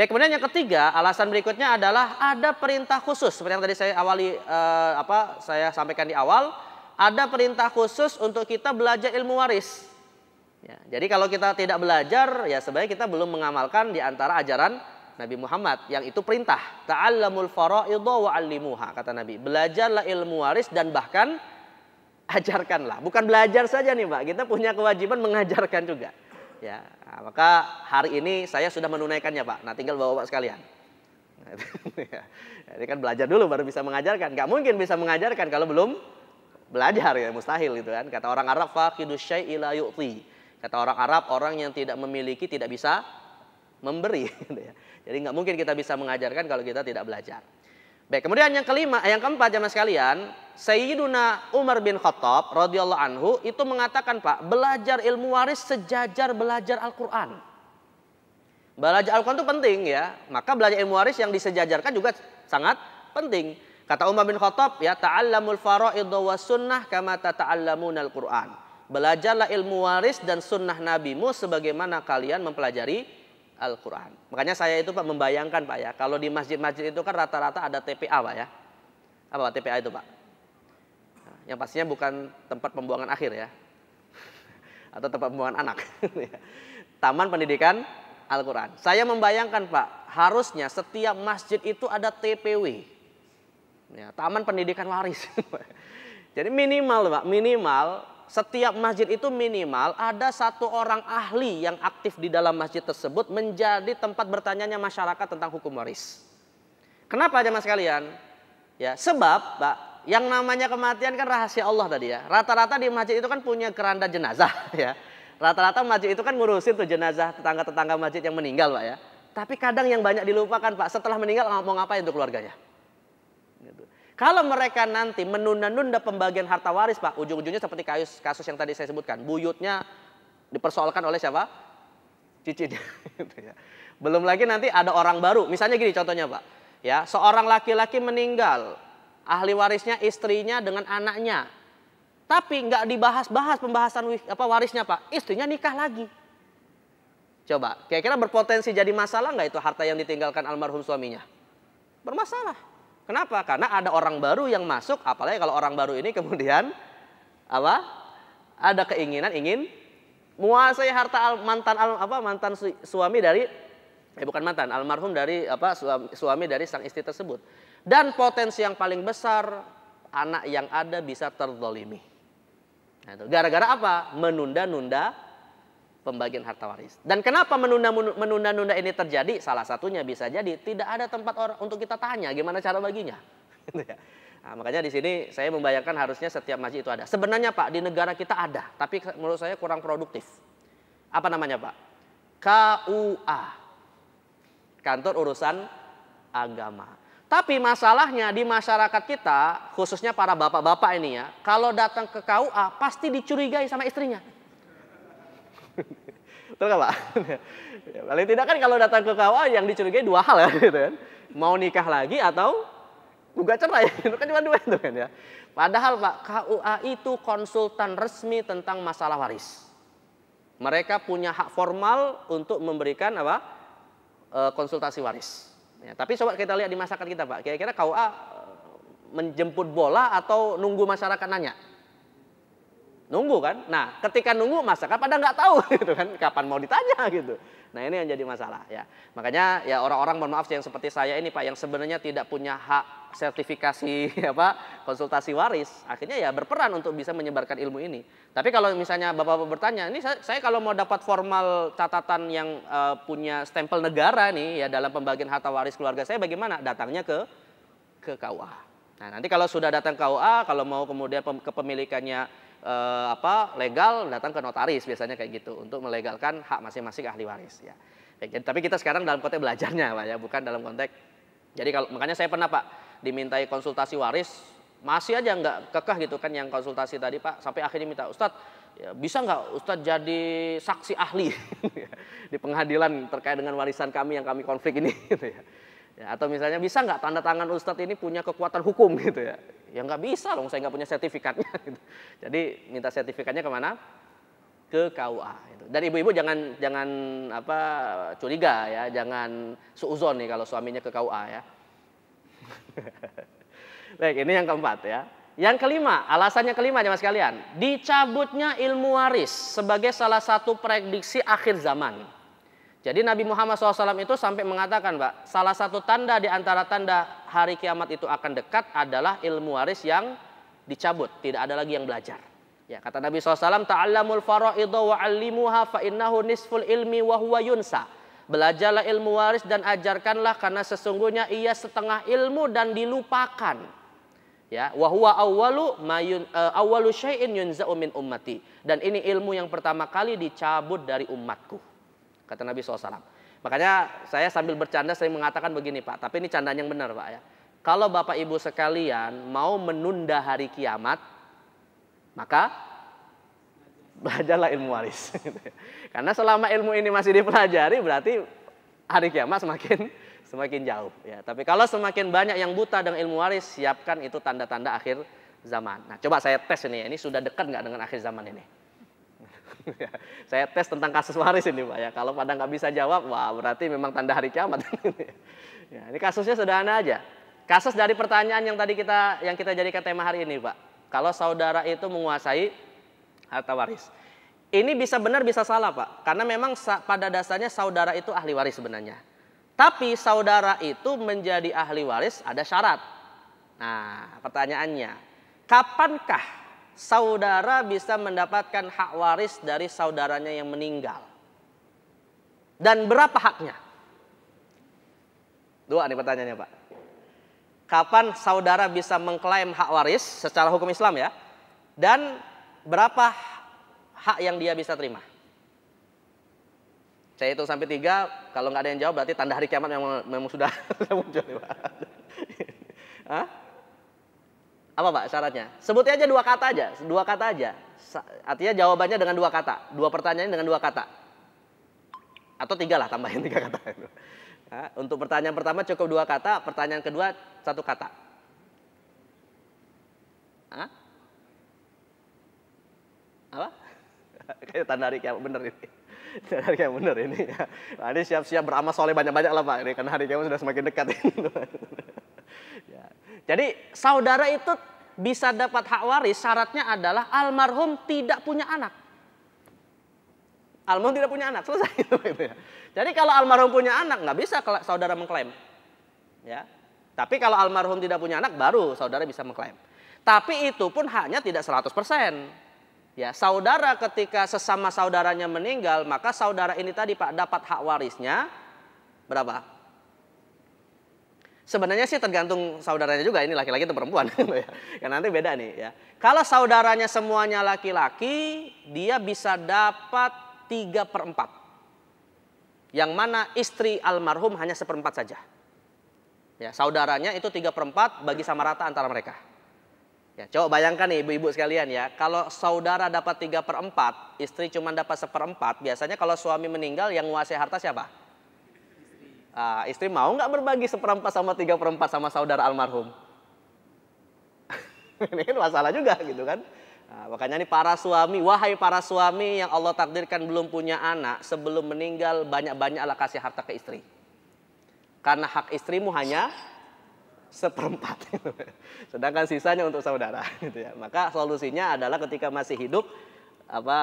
Baik, kemudian yang ketiga, alasan berikutnya adalah ada perintah khusus seperti yang tadi saya awali eh, apa saya sampaikan di awal, ada perintah khusus untuk kita belajar ilmu waris. Ya, jadi kalau kita tidak belajar, ya sebenarnya kita belum mengamalkan di antara ajaran Nabi Muhammad yang itu perintah. Ta'allamul fara'idha wa 'allimuha kata Nabi. Belajarlah ilmu waris dan bahkan ajarkanlah. Bukan belajar saja nih, Pak. Kita punya kewajiban mengajarkan juga. Ya, nah, maka hari ini saya sudah menunaikannya Pak. Nah, tinggal bawa bapak sekalian. Jadi ya, ini kan belajar dulu baru bisa mengajarkan. Gak mungkin bisa mengajarkan kalau belum belajar ya mustahil gitu kan. Kata orang Arab faqidu syai'i Kata orang Arab orang yang tidak memiliki tidak bisa memberi gitu ya. Jadi nggak mungkin kita bisa mengajarkan kalau kita tidak belajar. Baik, kemudian yang kelima, eh, yang keempat jamaah sekalian, Sayyiduna Umar bin Khattab radhiyallahu anhu itu mengatakan, Pak, belajar ilmu waris sejajar belajar Al-Qur'an. Belajar Al-Qur'an itu penting ya. Maka belajar ilmu waris yang disejajarkan juga sangat penting. Kata Umar bin Khattab, ya ta'allamul fara'id wa sunnah kama tata'allamunal Qur'an. Belajarlah ilmu waris dan sunnah nabimu sebagaimana kalian mempelajari Al-Quran. Makanya saya itu Pak membayangkan Pak ya, kalau di masjid-masjid itu kan rata-rata ada TPA Pak ya. Apa Pak TPA itu Pak? Nah, yang pastinya bukan tempat pembuangan akhir ya. Atau tempat pembuangan anak. Taman Pendidikan Al-Quran. Saya membayangkan Pak, harusnya setiap masjid itu ada TPW. Ya, Taman Pendidikan Waris. Jadi minimal Pak, minimal setiap masjid itu minimal ada satu orang ahli yang aktif di dalam masjid tersebut menjadi tempat bertanyanya masyarakat tentang hukum waris. Kenapa aja mas kalian? Ya, sebab Pak, yang namanya kematian kan rahasia Allah tadi ya. Rata-rata di masjid itu kan punya keranda jenazah ya. Rata-rata masjid itu kan ngurusin tuh jenazah tetangga-tetangga masjid yang meninggal Pak ya. Tapi kadang yang banyak dilupakan Pak, setelah meninggal mau ngapain untuk keluarganya? Gitu. Kalau mereka nanti menunda-nunda pembagian harta waris, Pak, ujung-ujungnya seperti kasus, kasus yang tadi saya sebutkan, buyutnya dipersoalkan oleh siapa? Cici. Belum lagi nanti ada orang baru. Misalnya gini contohnya, Pak. Ya, seorang laki-laki meninggal, ahli warisnya istrinya dengan anaknya. Tapi nggak dibahas-bahas pembahasan apa warisnya, Pak. Istrinya nikah lagi. Coba, kira-kira berpotensi jadi masalah nggak itu harta yang ditinggalkan almarhum suaminya? Bermasalah. Kenapa? Karena ada orang baru yang masuk, apalagi kalau orang baru ini kemudian apa? Ada keinginan ingin menguasai harta al, mantan al, apa mantan su, suami dari eh bukan mantan, almarhum dari apa suami, suami dari sang istri tersebut. Dan potensi yang paling besar anak yang ada bisa terdolimi. Nah, gara-gara apa? Menunda-nunda pembagian harta waris. Dan kenapa menunda-nunda ini terjadi? Salah satunya bisa jadi tidak ada tempat orang untuk kita tanya gimana cara baginya. Gitu ya. Nah, makanya di sini saya membayangkan harusnya setiap masjid itu ada. Sebenarnya Pak di negara kita ada, tapi menurut saya kurang produktif. Apa namanya Pak? KUA, kantor urusan agama. Tapi masalahnya di masyarakat kita, khususnya para bapak-bapak ini ya, kalau datang ke KUA pasti dicurigai sama istrinya. Betul Pak? ya, paling tidak kan kalau datang ke KUA yang dicurigai dua hal ya gitu kan. Mau nikah lagi atau gugat cerai. itu kan cuma dua itu kan ya. Padahal Pak, KUA itu konsultan resmi tentang masalah waris. Mereka punya hak formal untuk memberikan apa? Eh, konsultasi waris. Ya, tapi coba kita lihat di masyarakat kita Pak, kira-kira KUA eh, menjemput bola atau nunggu masyarakat nanya? nunggu kan. Nah, ketika nunggu masyarakat pada nggak tahu gitu kan, kapan mau ditanya gitu. Nah, ini yang jadi masalah ya. Makanya ya orang-orang mohon maaf sih yang seperti saya ini Pak yang sebenarnya tidak punya hak sertifikasi ya konsultasi waris, akhirnya ya berperan untuk bisa menyebarkan ilmu ini. Tapi kalau misalnya Bapak-bapak bertanya, ini saya, saya kalau mau dapat formal catatan yang uh, punya stempel negara nih ya dalam pembagian harta waris keluarga saya bagaimana? Datangnya ke ke KUA. Nah, nanti kalau sudah datang KUA, kalau mau kemudian kepemilikannya eh, apa legal datang ke notaris biasanya kayak gitu untuk melegalkan hak masing-masing ahli waris ya. jadi, gitu. tapi kita sekarang dalam konteks belajarnya Pak ya, bukan dalam konteks jadi kalau makanya saya pernah Pak dimintai konsultasi waris masih aja nggak kekeh gitu kan yang konsultasi tadi Pak sampai akhirnya minta Ustadz ya, bisa nggak Ustadz jadi saksi ahli di pengadilan terkait dengan warisan kami yang kami konflik ini gitu ya. Ya, atau misalnya bisa nggak tanda tangan Ustadz ini punya kekuatan hukum gitu ya? Ya nggak bisa loh saya nggak punya sertifikatnya. Gitu. Jadi minta sertifikatnya kemana? Ke KUA. Gitu. Dan ibu-ibu jangan jangan apa curiga ya, jangan suuzon nih kalau suaminya ke KUA ya. Baik, ini yang keempat ya. Yang kelima, alasannya kelima aja mas kalian, dicabutnya ilmu waris sebagai salah satu prediksi akhir zaman. Jadi Nabi Muhammad SAW itu sampai mengatakan, Pak, salah satu tanda di antara tanda hari kiamat itu akan dekat adalah ilmu waris yang dicabut, tidak ada lagi yang belajar. Ya, kata Nabi SAW, ta'allamul faraidu wa alimuha nisful ilmi wa huwa yunsa. Belajarlah ilmu waris dan ajarkanlah karena sesungguhnya ia setengah ilmu dan dilupakan. Ya, wa huwa awwalu mayun, eh, syai'in yunza'u min ummati. Dan ini ilmu yang pertama kali dicabut dari umatku kata Nabi SAW. Makanya saya sambil bercanda saya mengatakan begini Pak, tapi ini candaan yang benar Pak ya. Kalau Bapak Ibu sekalian mau menunda hari kiamat, maka belajarlah ilmu waris. Karena selama ilmu ini masih dipelajari berarti hari kiamat semakin semakin jauh ya. Tapi kalau semakin banyak yang buta dengan ilmu waris, siapkan itu tanda-tanda akhir zaman. Nah, coba saya tes ini. Ya. Ini sudah dekat nggak dengan akhir zaman ini? Ya, saya tes tentang kasus waris ini Pak ya. Kalau pada nggak bisa jawab, wah berarti memang tanda hari kiamat. ya, ini kasusnya sederhana aja. Kasus dari pertanyaan yang tadi kita yang kita jadikan tema hari ini Pak. Kalau saudara itu menguasai harta waris. Ini bisa benar bisa salah Pak. Karena memang pada dasarnya saudara itu ahli waris sebenarnya. Tapi saudara itu menjadi ahli waris ada syarat. Nah pertanyaannya, kapankah saudara bisa mendapatkan hak waris dari saudaranya yang meninggal. Dan berapa haknya? Dua nih pertanyaannya Pak. Kapan saudara bisa mengklaim hak waris secara hukum Islam ya? Dan berapa hak yang dia bisa terima? Saya hitung sampai tiga, kalau nggak ada yang jawab berarti tanda hari kiamat memang, memang sudah muncul. Hah? Apa Pak syaratnya? Sebutnya aja dua kata aja, dua kata aja. Artinya jawabannya dengan dua kata, dua pertanyaan dengan dua kata. Atau tiga lah, tambahin tiga kata. Nah, untuk pertanyaan pertama cukup dua kata, pertanyaan kedua satu kata. Hah? Apa? Kayak tanda hari kiamat bener ini. Tanda hari kiamat bener ini. Nah, ini siap-siap beramal soleh banyak-banyak lah Pak. Ini karena hari kiamat sudah semakin dekat. Ya. Jadi saudara itu bisa dapat hak waris syaratnya adalah almarhum tidak punya anak. Almarhum tidak punya anak, selesai gitu gitu ya. Jadi kalau almarhum punya anak nggak bisa saudara mengklaim. Ya. Tapi kalau almarhum tidak punya anak baru saudara bisa mengklaim. Tapi itu pun haknya tidak 100%. Ya, saudara ketika sesama saudaranya meninggal, maka saudara ini tadi Pak dapat hak warisnya berapa? Sebenarnya sih tergantung saudaranya juga ini laki-laki atau perempuan. ya nanti beda nih ya. Kalau saudaranya semuanya laki-laki, dia bisa dapat tiga per 4. Yang mana istri almarhum hanya seperempat saja. Ya, saudaranya itu tiga per 4 bagi sama rata antara mereka. Ya, coba bayangkan nih ibu-ibu sekalian ya, kalau saudara dapat tiga per 4, istri cuma dapat seperempat, biasanya kalau suami meninggal yang menguasai harta siapa? Uh, istri mau nggak berbagi seperempat sama tiga perempat sama saudara almarhum? ini kan masalah juga gitu kan. Nah, makanya ini para suami, wahai para suami yang Allah takdirkan belum punya anak, sebelum meninggal banyak-banyaklah kasih harta ke istri. Karena hak istrimu hanya seperempat. Sedangkan sisanya untuk saudara gitu ya. Maka solusinya adalah ketika masih hidup apa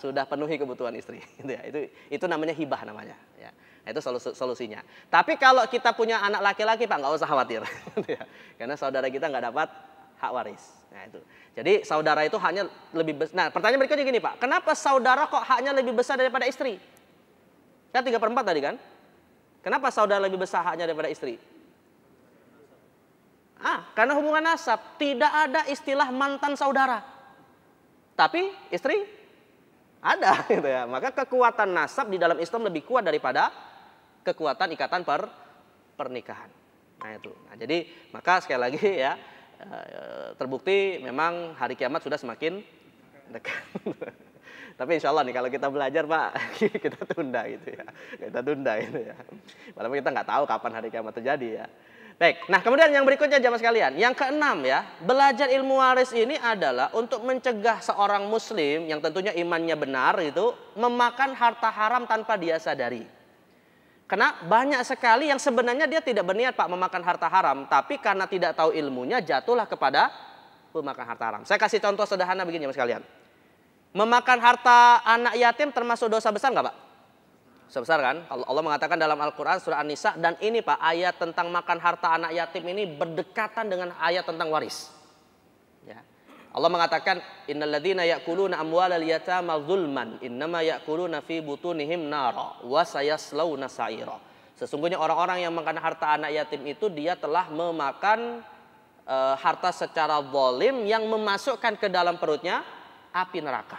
sudah penuhi kebutuhan istri gitu ya. Itu itu namanya hibah namanya ya. Nah, itu solusinya. Tapi kalau kita punya anak laki-laki, Pak, nggak usah khawatir. Gitu ya. Karena saudara kita nggak dapat hak waris. Nah, itu. Jadi saudara itu hanya lebih besar. Nah, pertanyaan berikutnya gini, Pak. Kenapa saudara kok haknya lebih besar daripada istri? Kan tiga perempat tadi kan? Kenapa saudara lebih besar haknya daripada istri? Ah, karena hubungan nasab. Tidak ada istilah mantan saudara. Tapi istri ada gitu ya. Maka kekuatan nasab di dalam Islam lebih kuat daripada kekuatan ikatan per pernikahan. Nah itu. Nah, jadi maka sekali lagi ya eh, terbukti memang hari kiamat sudah semakin dekat. Tapi insya Allah nih kalau kita belajar Pak, kita tunda gitu ya. Kita tunda gitu ya. Padahal kita nggak tahu kapan hari kiamat terjadi ya. Baik, nah kemudian yang berikutnya jamaah sekalian, yang keenam ya, belajar ilmu waris ini adalah untuk mencegah seorang muslim yang tentunya imannya benar itu memakan harta haram tanpa dia sadari. Karena banyak sekali yang sebenarnya dia tidak berniat Pak memakan harta haram, tapi karena tidak tahu ilmunya jatuhlah kepada pemakan harta haram. Saya kasih contoh sederhana begini Mas kalian, Memakan harta anak yatim termasuk dosa besar nggak Pak? Sebesar kan? Allah mengatakan dalam Al-Quran surah An-Nisa dan ini Pak ayat tentang makan harta anak yatim ini berdekatan dengan ayat tentang waris. Allah mengatakan innalladzina ya'kuluna amwalal yatama zulman innama ya'kuluna fi butunihim nara wa sayaslawna sa'ira. Sesungguhnya orang-orang yang makan harta anak yatim itu dia telah memakan e, harta secara zalim yang memasukkan ke dalam perutnya api neraka.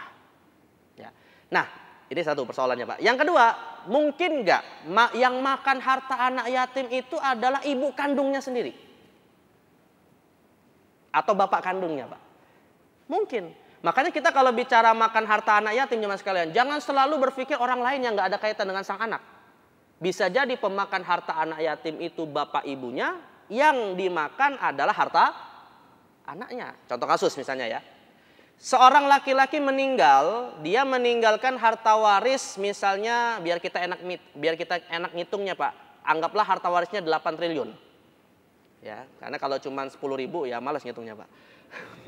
Ya. Nah, ini satu persoalannya, Pak. Yang kedua, mungkin nggak yang makan harta anak yatim itu adalah ibu kandungnya sendiri? Atau bapak kandungnya, Pak? Mungkin. Makanya kita kalau bicara makan harta anak yatim cuma sekalian, jangan selalu berpikir orang lain yang nggak ada kaitan dengan sang anak. Bisa jadi pemakan harta anak yatim itu bapak ibunya, yang dimakan adalah harta anaknya. Contoh kasus misalnya ya. Seorang laki-laki meninggal, dia meninggalkan harta waris misalnya biar kita enak biar kita enak ngitungnya, Pak. Anggaplah harta warisnya 8 triliun. Ya, karena kalau cuma 10 ribu ya malas ngitungnya, Pak.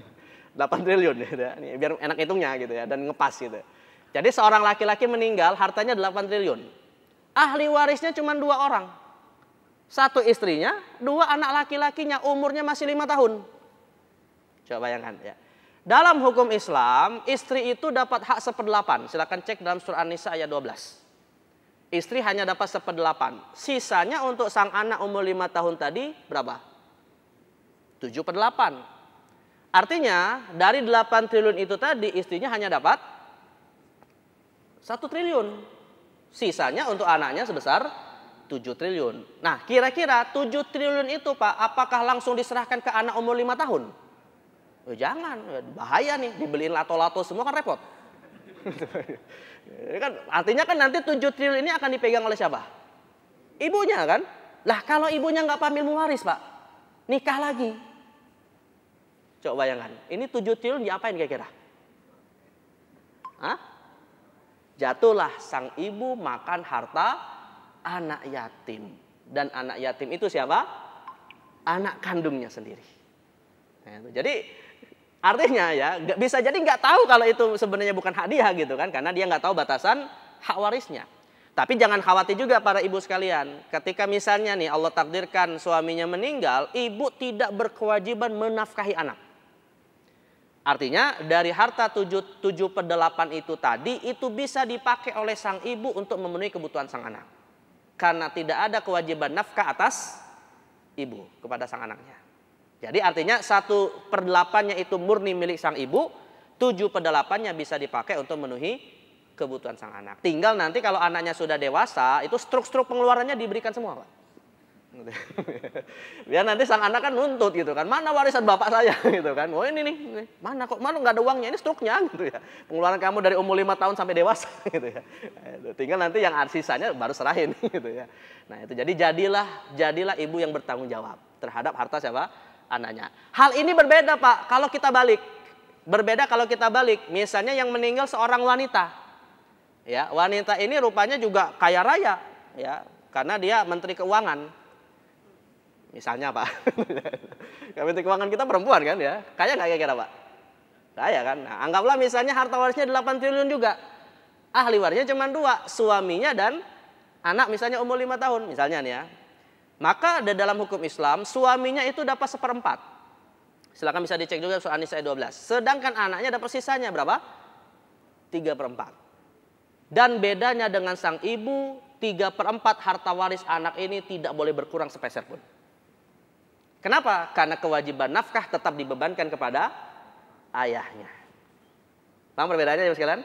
8 triliun gitu ya. Nih, biar enak hitungnya gitu ya dan ngepas gitu. Jadi seorang laki-laki meninggal hartanya 8 triliun. Ahli warisnya cuma dua orang. Satu istrinya, dua anak laki-lakinya umurnya masih lima tahun. Coba bayangkan ya. Dalam hukum Islam, istri itu dapat hak seperdelapan. Silahkan cek dalam surah An-Nisa ayat 12. Istri hanya dapat seperdelapan. Sisanya untuk sang anak umur lima tahun tadi berapa? tujuh per delapan Artinya dari 8 triliun itu tadi istrinya hanya dapat 1 triliun. Sisanya untuk anaknya sebesar 7 triliun. Nah kira-kira 7 triliun itu Pak apakah langsung diserahkan ke anak umur 5 tahun? Oh, jangan, bahaya nih dibeliin lato-lato semua kan repot. kan artinya kan nanti 7 triliun ini akan dipegang oleh siapa? Ibunya kan? Lah kalau ibunya nggak pamil mewaris Pak, nikah lagi Coba bayangkan, ini 7 triliun diapain kira-kira? Hah? Jatuhlah sang ibu makan harta anak yatim. Dan anak yatim itu siapa? Anak kandungnya sendiri. Nah, jadi artinya ya nggak bisa jadi nggak tahu kalau itu sebenarnya bukan hadiah gitu kan karena dia nggak tahu batasan hak warisnya. Tapi jangan khawatir juga para ibu sekalian. Ketika misalnya nih Allah takdirkan suaminya meninggal, ibu tidak berkewajiban menafkahi anak. Artinya dari harta tujuh, 7 per delapan itu tadi itu bisa dipakai oleh sang ibu untuk memenuhi kebutuhan sang anak. Karena tidak ada kewajiban nafkah atas ibu kepada sang anaknya. Jadi artinya satu per delapannya itu murni milik sang ibu, tujuh per delapannya bisa dipakai untuk memenuhi kebutuhan sang anak. Tinggal nanti kalau anaknya sudah dewasa, itu struk-struk pengeluarannya diberikan semua Pak. Biar nanti sang anak kan nuntut gitu kan. Mana warisan bapak saya gitu kan. Oh ini nih. Mana kok mana nggak ada uangnya. Ini struknya gitu ya. Pengeluaran kamu dari umur lima tahun sampai dewasa gitu ya. Tinggal nanti yang sisanya baru serahin gitu ya. Nah itu jadi jadilah jadilah ibu yang bertanggung jawab terhadap harta siapa? Anaknya. Hal ini berbeda Pak kalau kita balik. Berbeda kalau kita balik. Misalnya yang meninggal seorang wanita. Ya, wanita ini rupanya juga kaya raya ya, karena dia menteri keuangan Misalnya Pak, Menteri Keuangan kita perempuan kan ya, kaya nggak kira-kira Pak? Kaya kan? Nah, anggaplah misalnya harta warisnya 8 triliun juga, ahli warisnya cuma dua, suaminya dan anak misalnya umur lima tahun misalnya nih ya. Maka di dalam hukum Islam suaminya itu dapat seperempat. Silahkan bisa dicek juga soal Nisa 12. E Sedangkan anaknya dapat sisanya berapa? Tiga perempat. Dan bedanya dengan sang ibu, tiga perempat harta waris anak ini tidak boleh berkurang sepeser pun. Kenapa? Karena kewajiban nafkah tetap dibebankan kepada ayahnya. Paham perbedaannya ya sekalian?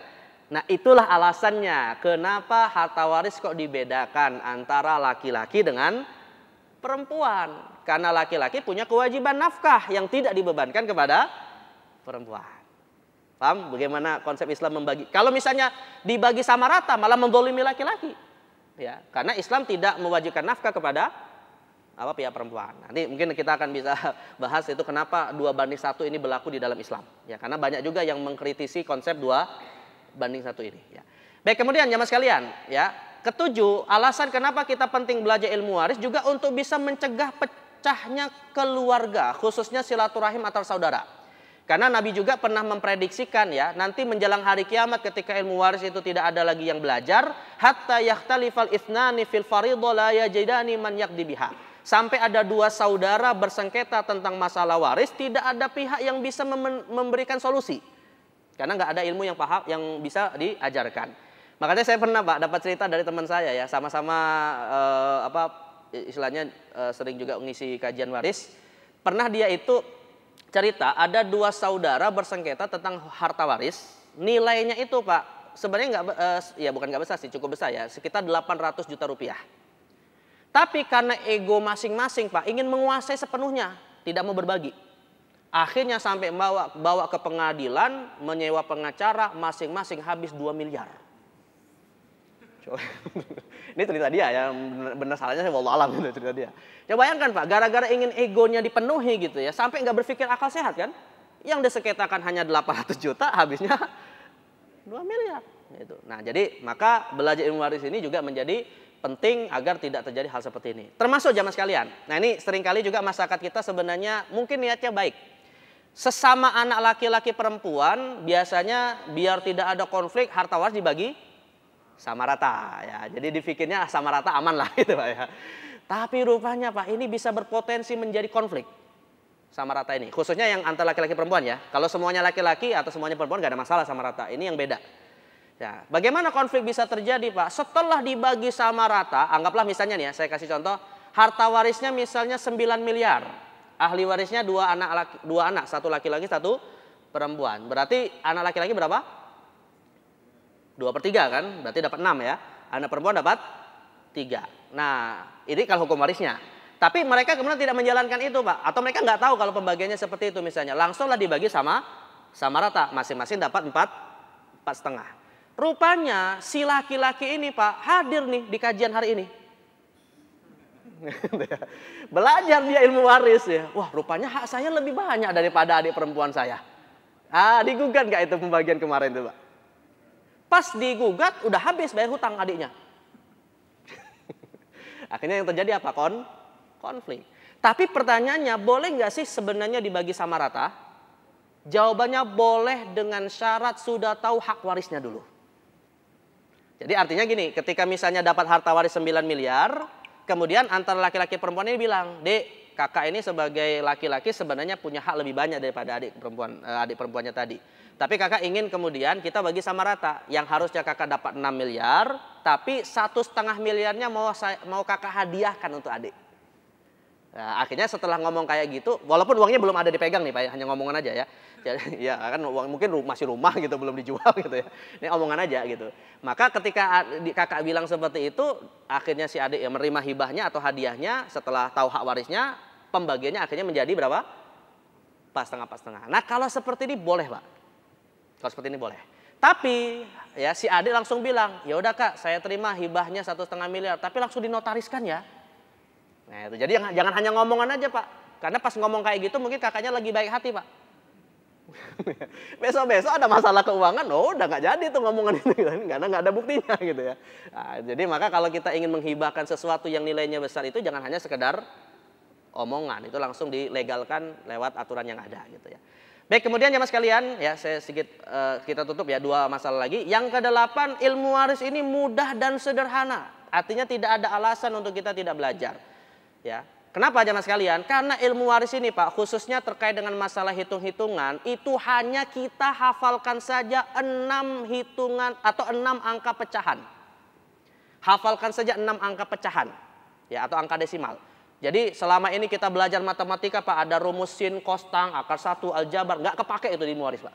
Nah itulah alasannya kenapa harta waris kok dibedakan antara laki-laki dengan perempuan. Karena laki-laki punya kewajiban nafkah yang tidak dibebankan kepada perempuan. Paham bagaimana konsep Islam membagi? Kalau misalnya dibagi sama rata malah mendolimi laki-laki. Ya, karena Islam tidak mewajibkan nafkah kepada apa pihak perempuan. Nanti mungkin kita akan bisa bahas itu kenapa dua banding satu ini berlaku di dalam Islam. Ya, karena banyak juga yang mengkritisi konsep dua banding satu ini. Ya. Baik kemudian jamaah sekalian, ya ketujuh alasan kenapa kita penting belajar ilmu waris juga untuk bisa mencegah pecahnya keluarga khususnya silaturahim atau saudara. Karena Nabi juga pernah memprediksikan ya, nanti menjelang hari kiamat ketika ilmu waris itu tidak ada lagi yang belajar, hatta fal isnani fil faridolaya la yajidani man biha Sampai ada dua saudara bersengketa tentang masalah waris, tidak ada pihak yang bisa memberikan solusi. Karena nggak ada ilmu yang paham yang bisa diajarkan. Makanya saya pernah Pak dapat cerita dari teman saya ya, sama-sama eh, apa istilahnya eh, sering juga mengisi kajian waris. Pernah dia itu cerita ada dua saudara bersengketa tentang harta waris. Nilainya itu Pak sebenarnya nggak eh, ya bukan nggak besar sih cukup besar ya sekitar 800 juta rupiah tapi karena ego masing-masing Pak ingin menguasai sepenuhnya, tidak mau berbagi. Akhirnya sampai bawa bawa ke pengadilan, menyewa pengacara masing-masing habis 2 miliar. Ini cerita dia ya, benar salahnya saya alam itu cerita dia. Coba ya bayangkan Pak, gara-gara ingin egonya dipenuhi gitu ya, sampai nggak berpikir akal sehat kan? Yang disekitakan hanya 800 juta, habisnya 2 miliar. Gitu. Nah jadi maka belajar ilmu waris ini juga menjadi penting agar tidak terjadi hal seperti ini. Termasuk zaman sekalian. Nah ini seringkali juga masyarakat kita sebenarnya mungkin niatnya baik. Sesama anak laki-laki perempuan biasanya biar tidak ada konflik harta waris dibagi sama rata ya. Jadi dipikirnya sama rata aman lah gitu Pak ya. Tapi rupanya Pak ini bisa berpotensi menjadi konflik sama rata ini. Khususnya yang antara laki-laki perempuan ya. Kalau semuanya laki-laki atau semuanya perempuan gak ada masalah sama rata. Ini yang beda. Ya, bagaimana konflik bisa terjadi, Pak? Setelah dibagi sama rata, anggaplah misalnya nih ya, saya kasih contoh, harta warisnya misalnya 9 miliar. Ahli warisnya dua anak laki, dua anak, satu laki-laki, satu perempuan. Berarti anak laki-laki berapa? Dua per tiga kan? Berarti dapat enam ya. Anak perempuan dapat tiga. Nah, ini kalau hukum warisnya. Tapi mereka kemudian tidak menjalankan itu, Pak. Atau mereka nggak tahu kalau pembagiannya seperti itu misalnya. Langsunglah dibagi sama sama rata. Masing-masing dapat empat, empat setengah. Rupanya si laki-laki ini Pak hadir nih di kajian hari ini. Belajar dia ilmu waris ya. Wah rupanya hak saya lebih banyak daripada adik perempuan saya. Ah digugat gak itu pembagian kemarin tuh Pak? Pas digugat udah habis bayar hutang adiknya. Akhirnya yang terjadi apa? Kon konflik. Tapi pertanyaannya boleh nggak sih sebenarnya dibagi sama rata? Jawabannya boleh dengan syarat sudah tahu hak warisnya dulu. Jadi artinya gini, ketika misalnya dapat harta waris 9 miliar, kemudian antara laki-laki perempuan ini bilang, "Dek, kakak ini sebagai laki-laki sebenarnya punya hak lebih banyak daripada adik perempuan eh, adik perempuannya tadi. Tapi kakak ingin kemudian kita bagi sama rata. Yang harusnya kakak dapat 6 miliar, tapi satu setengah miliarnya mau saya, mau kakak hadiahkan untuk adik. Nah, akhirnya setelah ngomong kayak gitu, walaupun uangnya belum ada dipegang nih Pak, ya, hanya ngomongan aja ya. Jadi, ya kan uang mungkin masih rumah gitu belum dijual gitu ya. Ini omongan aja gitu. Maka ketika kakak bilang seperti itu, akhirnya si adik yang menerima hibahnya atau hadiahnya setelah tahu hak warisnya, pembagiannya akhirnya menjadi berapa? Pas setengah pas setengah. Nah kalau seperti ini boleh Pak. Kalau seperti ini boleh. Tapi ya si adik langsung bilang, ya udah kak, saya terima hibahnya satu setengah miliar, tapi langsung dinotariskan ya. Nah itu jadi jangan, jangan hanya ngomongan aja pak, karena pas ngomong kayak gitu mungkin kakaknya lagi baik hati pak. Besok-besok ada masalah keuangan, oh udah nggak jadi tuh ngomongan itu, karena nggak ada buktinya gitu ya. Nah, jadi maka kalau kita ingin menghibahkan sesuatu yang nilainya besar itu jangan hanya sekedar omongan, itu langsung dilegalkan lewat aturan yang ada gitu ya. Baik, kemudian ya mas kalian, ya saya sedikit uh, kita tutup ya dua masalah lagi. Yang kedelapan, ilmu waris ini mudah dan sederhana. Artinya tidak ada alasan untuk kita tidak belajar. Ya. Kenapa mas kalian? Karena ilmu waris ini Pak, khususnya terkait dengan masalah hitung-hitungan, itu hanya kita hafalkan saja enam hitungan atau enam angka pecahan. Hafalkan saja enam angka pecahan, ya atau angka desimal. Jadi selama ini kita belajar matematika Pak, ada rumus sin, tang akar satu, aljabar, nggak kepake itu di ilmu waris Pak.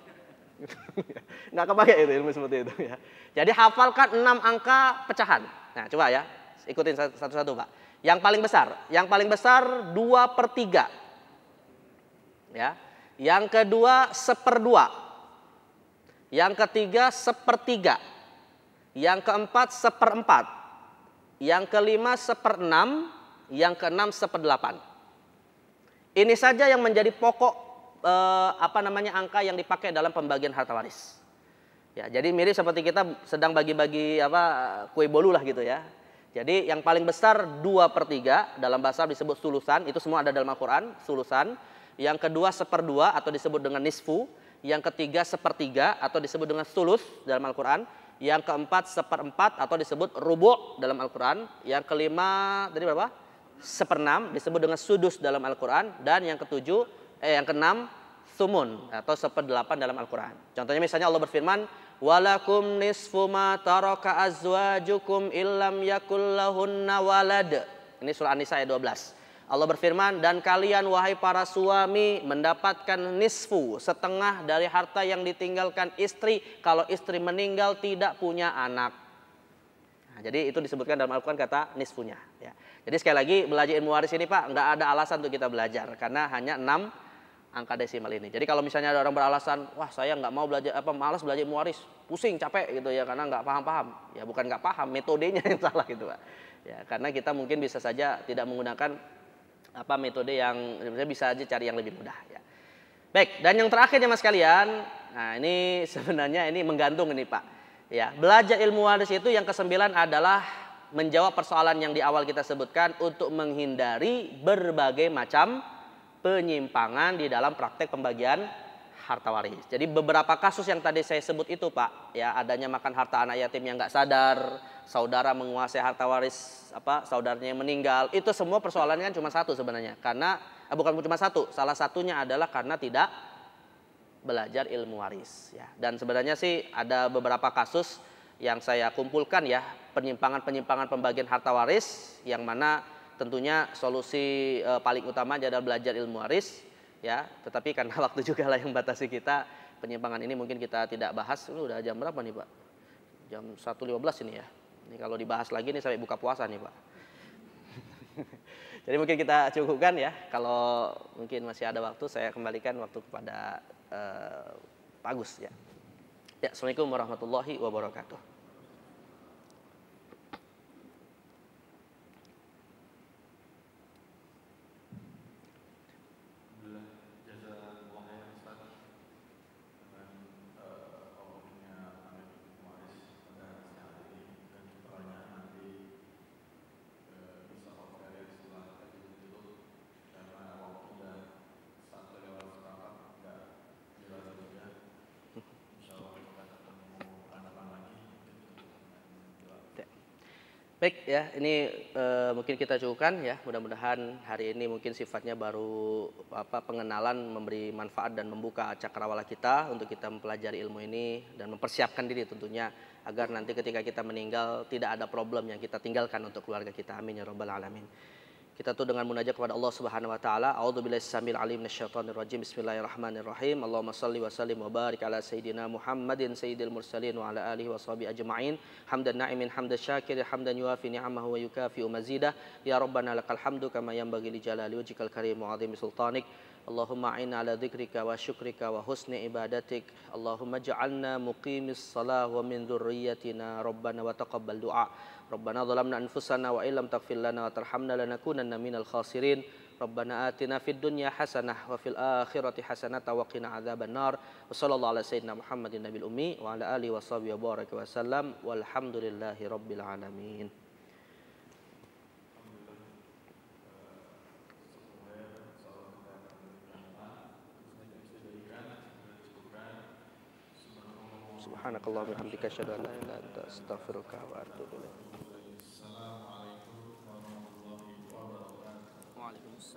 nggak kepake itu ilmu seperti itu ya. Jadi hafalkan enam angka pecahan. Nah coba ya, ikutin satu-satu Pak. Yang paling besar, yang paling besar 2 per 3. Ya. Yang kedua seperdua. Yang ketiga sepertiga. Yang keempat seperempat. Yang kelima seperenam. Yang keenam seperdelapan. Ini saja yang menjadi pokok eh, apa namanya angka yang dipakai dalam pembagian harta waris. Ya, jadi mirip seperti kita sedang bagi-bagi apa kue bolu lah gitu ya. Jadi yang paling besar 2 per 3 dalam bahasa disebut sulusan, itu semua ada dalam Al-Quran, sulusan. Yang kedua seperdua atau disebut dengan nisfu. Yang ketiga sepertiga atau disebut dengan sulus dalam Al-Quran. Yang keempat seperempat atau disebut rubuk dalam Al-Quran. Yang kelima tadi berapa? Seperenam disebut dengan sudus dalam Al-Quran. Dan yang ketujuh, eh yang keenam sumun atau seperdelapan dalam Al-Quran. Contohnya misalnya Allah berfirman, walakum nisfu ma taraka azwajukum illam yakul lahunna walad. Ini surah An-Nisa ayat 12. Allah berfirman, dan kalian wahai para suami mendapatkan nisfu, setengah dari harta yang ditinggalkan istri kalau istri meninggal tidak punya anak. Nah, jadi itu disebutkan dalam Al-Quran kata nisfunya. Ya. Jadi sekali lagi belajar ilmu waris ini Pak, nggak ada alasan untuk kita belajar. Karena hanya enam angka desimal ini. Jadi kalau misalnya ada orang beralasan, wah saya nggak mau belajar apa malas belajar muaris, pusing capek gitu ya karena nggak paham-paham. Ya bukan nggak paham, metodenya yang salah gitu pak. Ya karena kita mungkin bisa saja tidak menggunakan apa metode yang misalnya bisa aja cari yang lebih mudah. Ya. Baik dan yang terakhir ya mas kalian, nah ini sebenarnya ini menggantung ini pak. Ya belajar ilmu waris itu yang kesembilan adalah menjawab persoalan yang di awal kita sebutkan untuk menghindari berbagai macam penyimpangan di dalam praktek pembagian harta waris. Jadi beberapa kasus yang tadi saya sebut itu Pak, ya adanya makan harta anak yatim yang nggak sadar, saudara menguasai harta waris apa saudaranya yang meninggal, itu semua persoalannya kan cuma satu sebenarnya. Karena eh, bukan cuma satu, salah satunya adalah karena tidak belajar ilmu waris ya. Dan sebenarnya sih ada beberapa kasus yang saya kumpulkan ya penyimpangan-penyimpangan pembagian harta waris yang mana tentunya solusi e, paling utama adalah belajar ilmu waris ya tetapi karena waktu juga lah yang batasi kita penyimpangan ini mungkin kita tidak bahas ini udah jam berapa nih pak jam 1.15 ini ya ini kalau dibahas lagi nih sampai buka puasa nih pak jadi mungkin kita cukupkan ya kalau mungkin masih ada waktu saya kembalikan waktu kepada e, Pak Agus ya ya assalamualaikum warahmatullahi wabarakatuh Baik ya, ini e, mungkin kita cukupkan ya. Mudah-mudahan hari ini mungkin sifatnya baru apa pengenalan, memberi manfaat dan membuka cakrawala kita untuk kita mempelajari ilmu ini dan mempersiapkan diri tentunya agar nanti ketika kita meninggal tidak ada problem yang kita tinggalkan untuk keluarga kita. Amin ya robbal alamin. kita tutup dengan munajat kepada Allah Subhanahu wa taala a'udzu billahi samil alim minasyaitonir rajim bismillahirrahmanirrahim Allahumma salli wa sallim wa barik ala sayidina Muhammadin sayyidil mursalin wa ala alihi wa sahbi ajma'in hamdan na'imin hamdan syakirin hamdan yuafi ni'amahu wa yukafi mazidah ya rabbana lakal hamdu kama yanbaghi li jalali wajhikal karim wa 'azimi sultanik Allahumma a'inna ala dhikrika wa syukrika wa husni ibadatik Allahumma ja'alna muqimis salah wa min dhurriyyatina rabbana wa taqabbal du'a ربنا ظلمنا أنفسنا وإن لم تغفر لنا وترحمنا لنكونن من الخاسرين ربنا آتنا في الدنيا حسنة وفي الآخرة حسنة وقنا عذاب النار وصلى الله على سيدنا محمد النبي الأمي وعلى آله وصحبه وبارك وسلم والحمد لله رب العالمين سبحانك اللهم وبحمدك اشهد ان لا اله الا انت استغفرك واتوب اليك olha, vamos...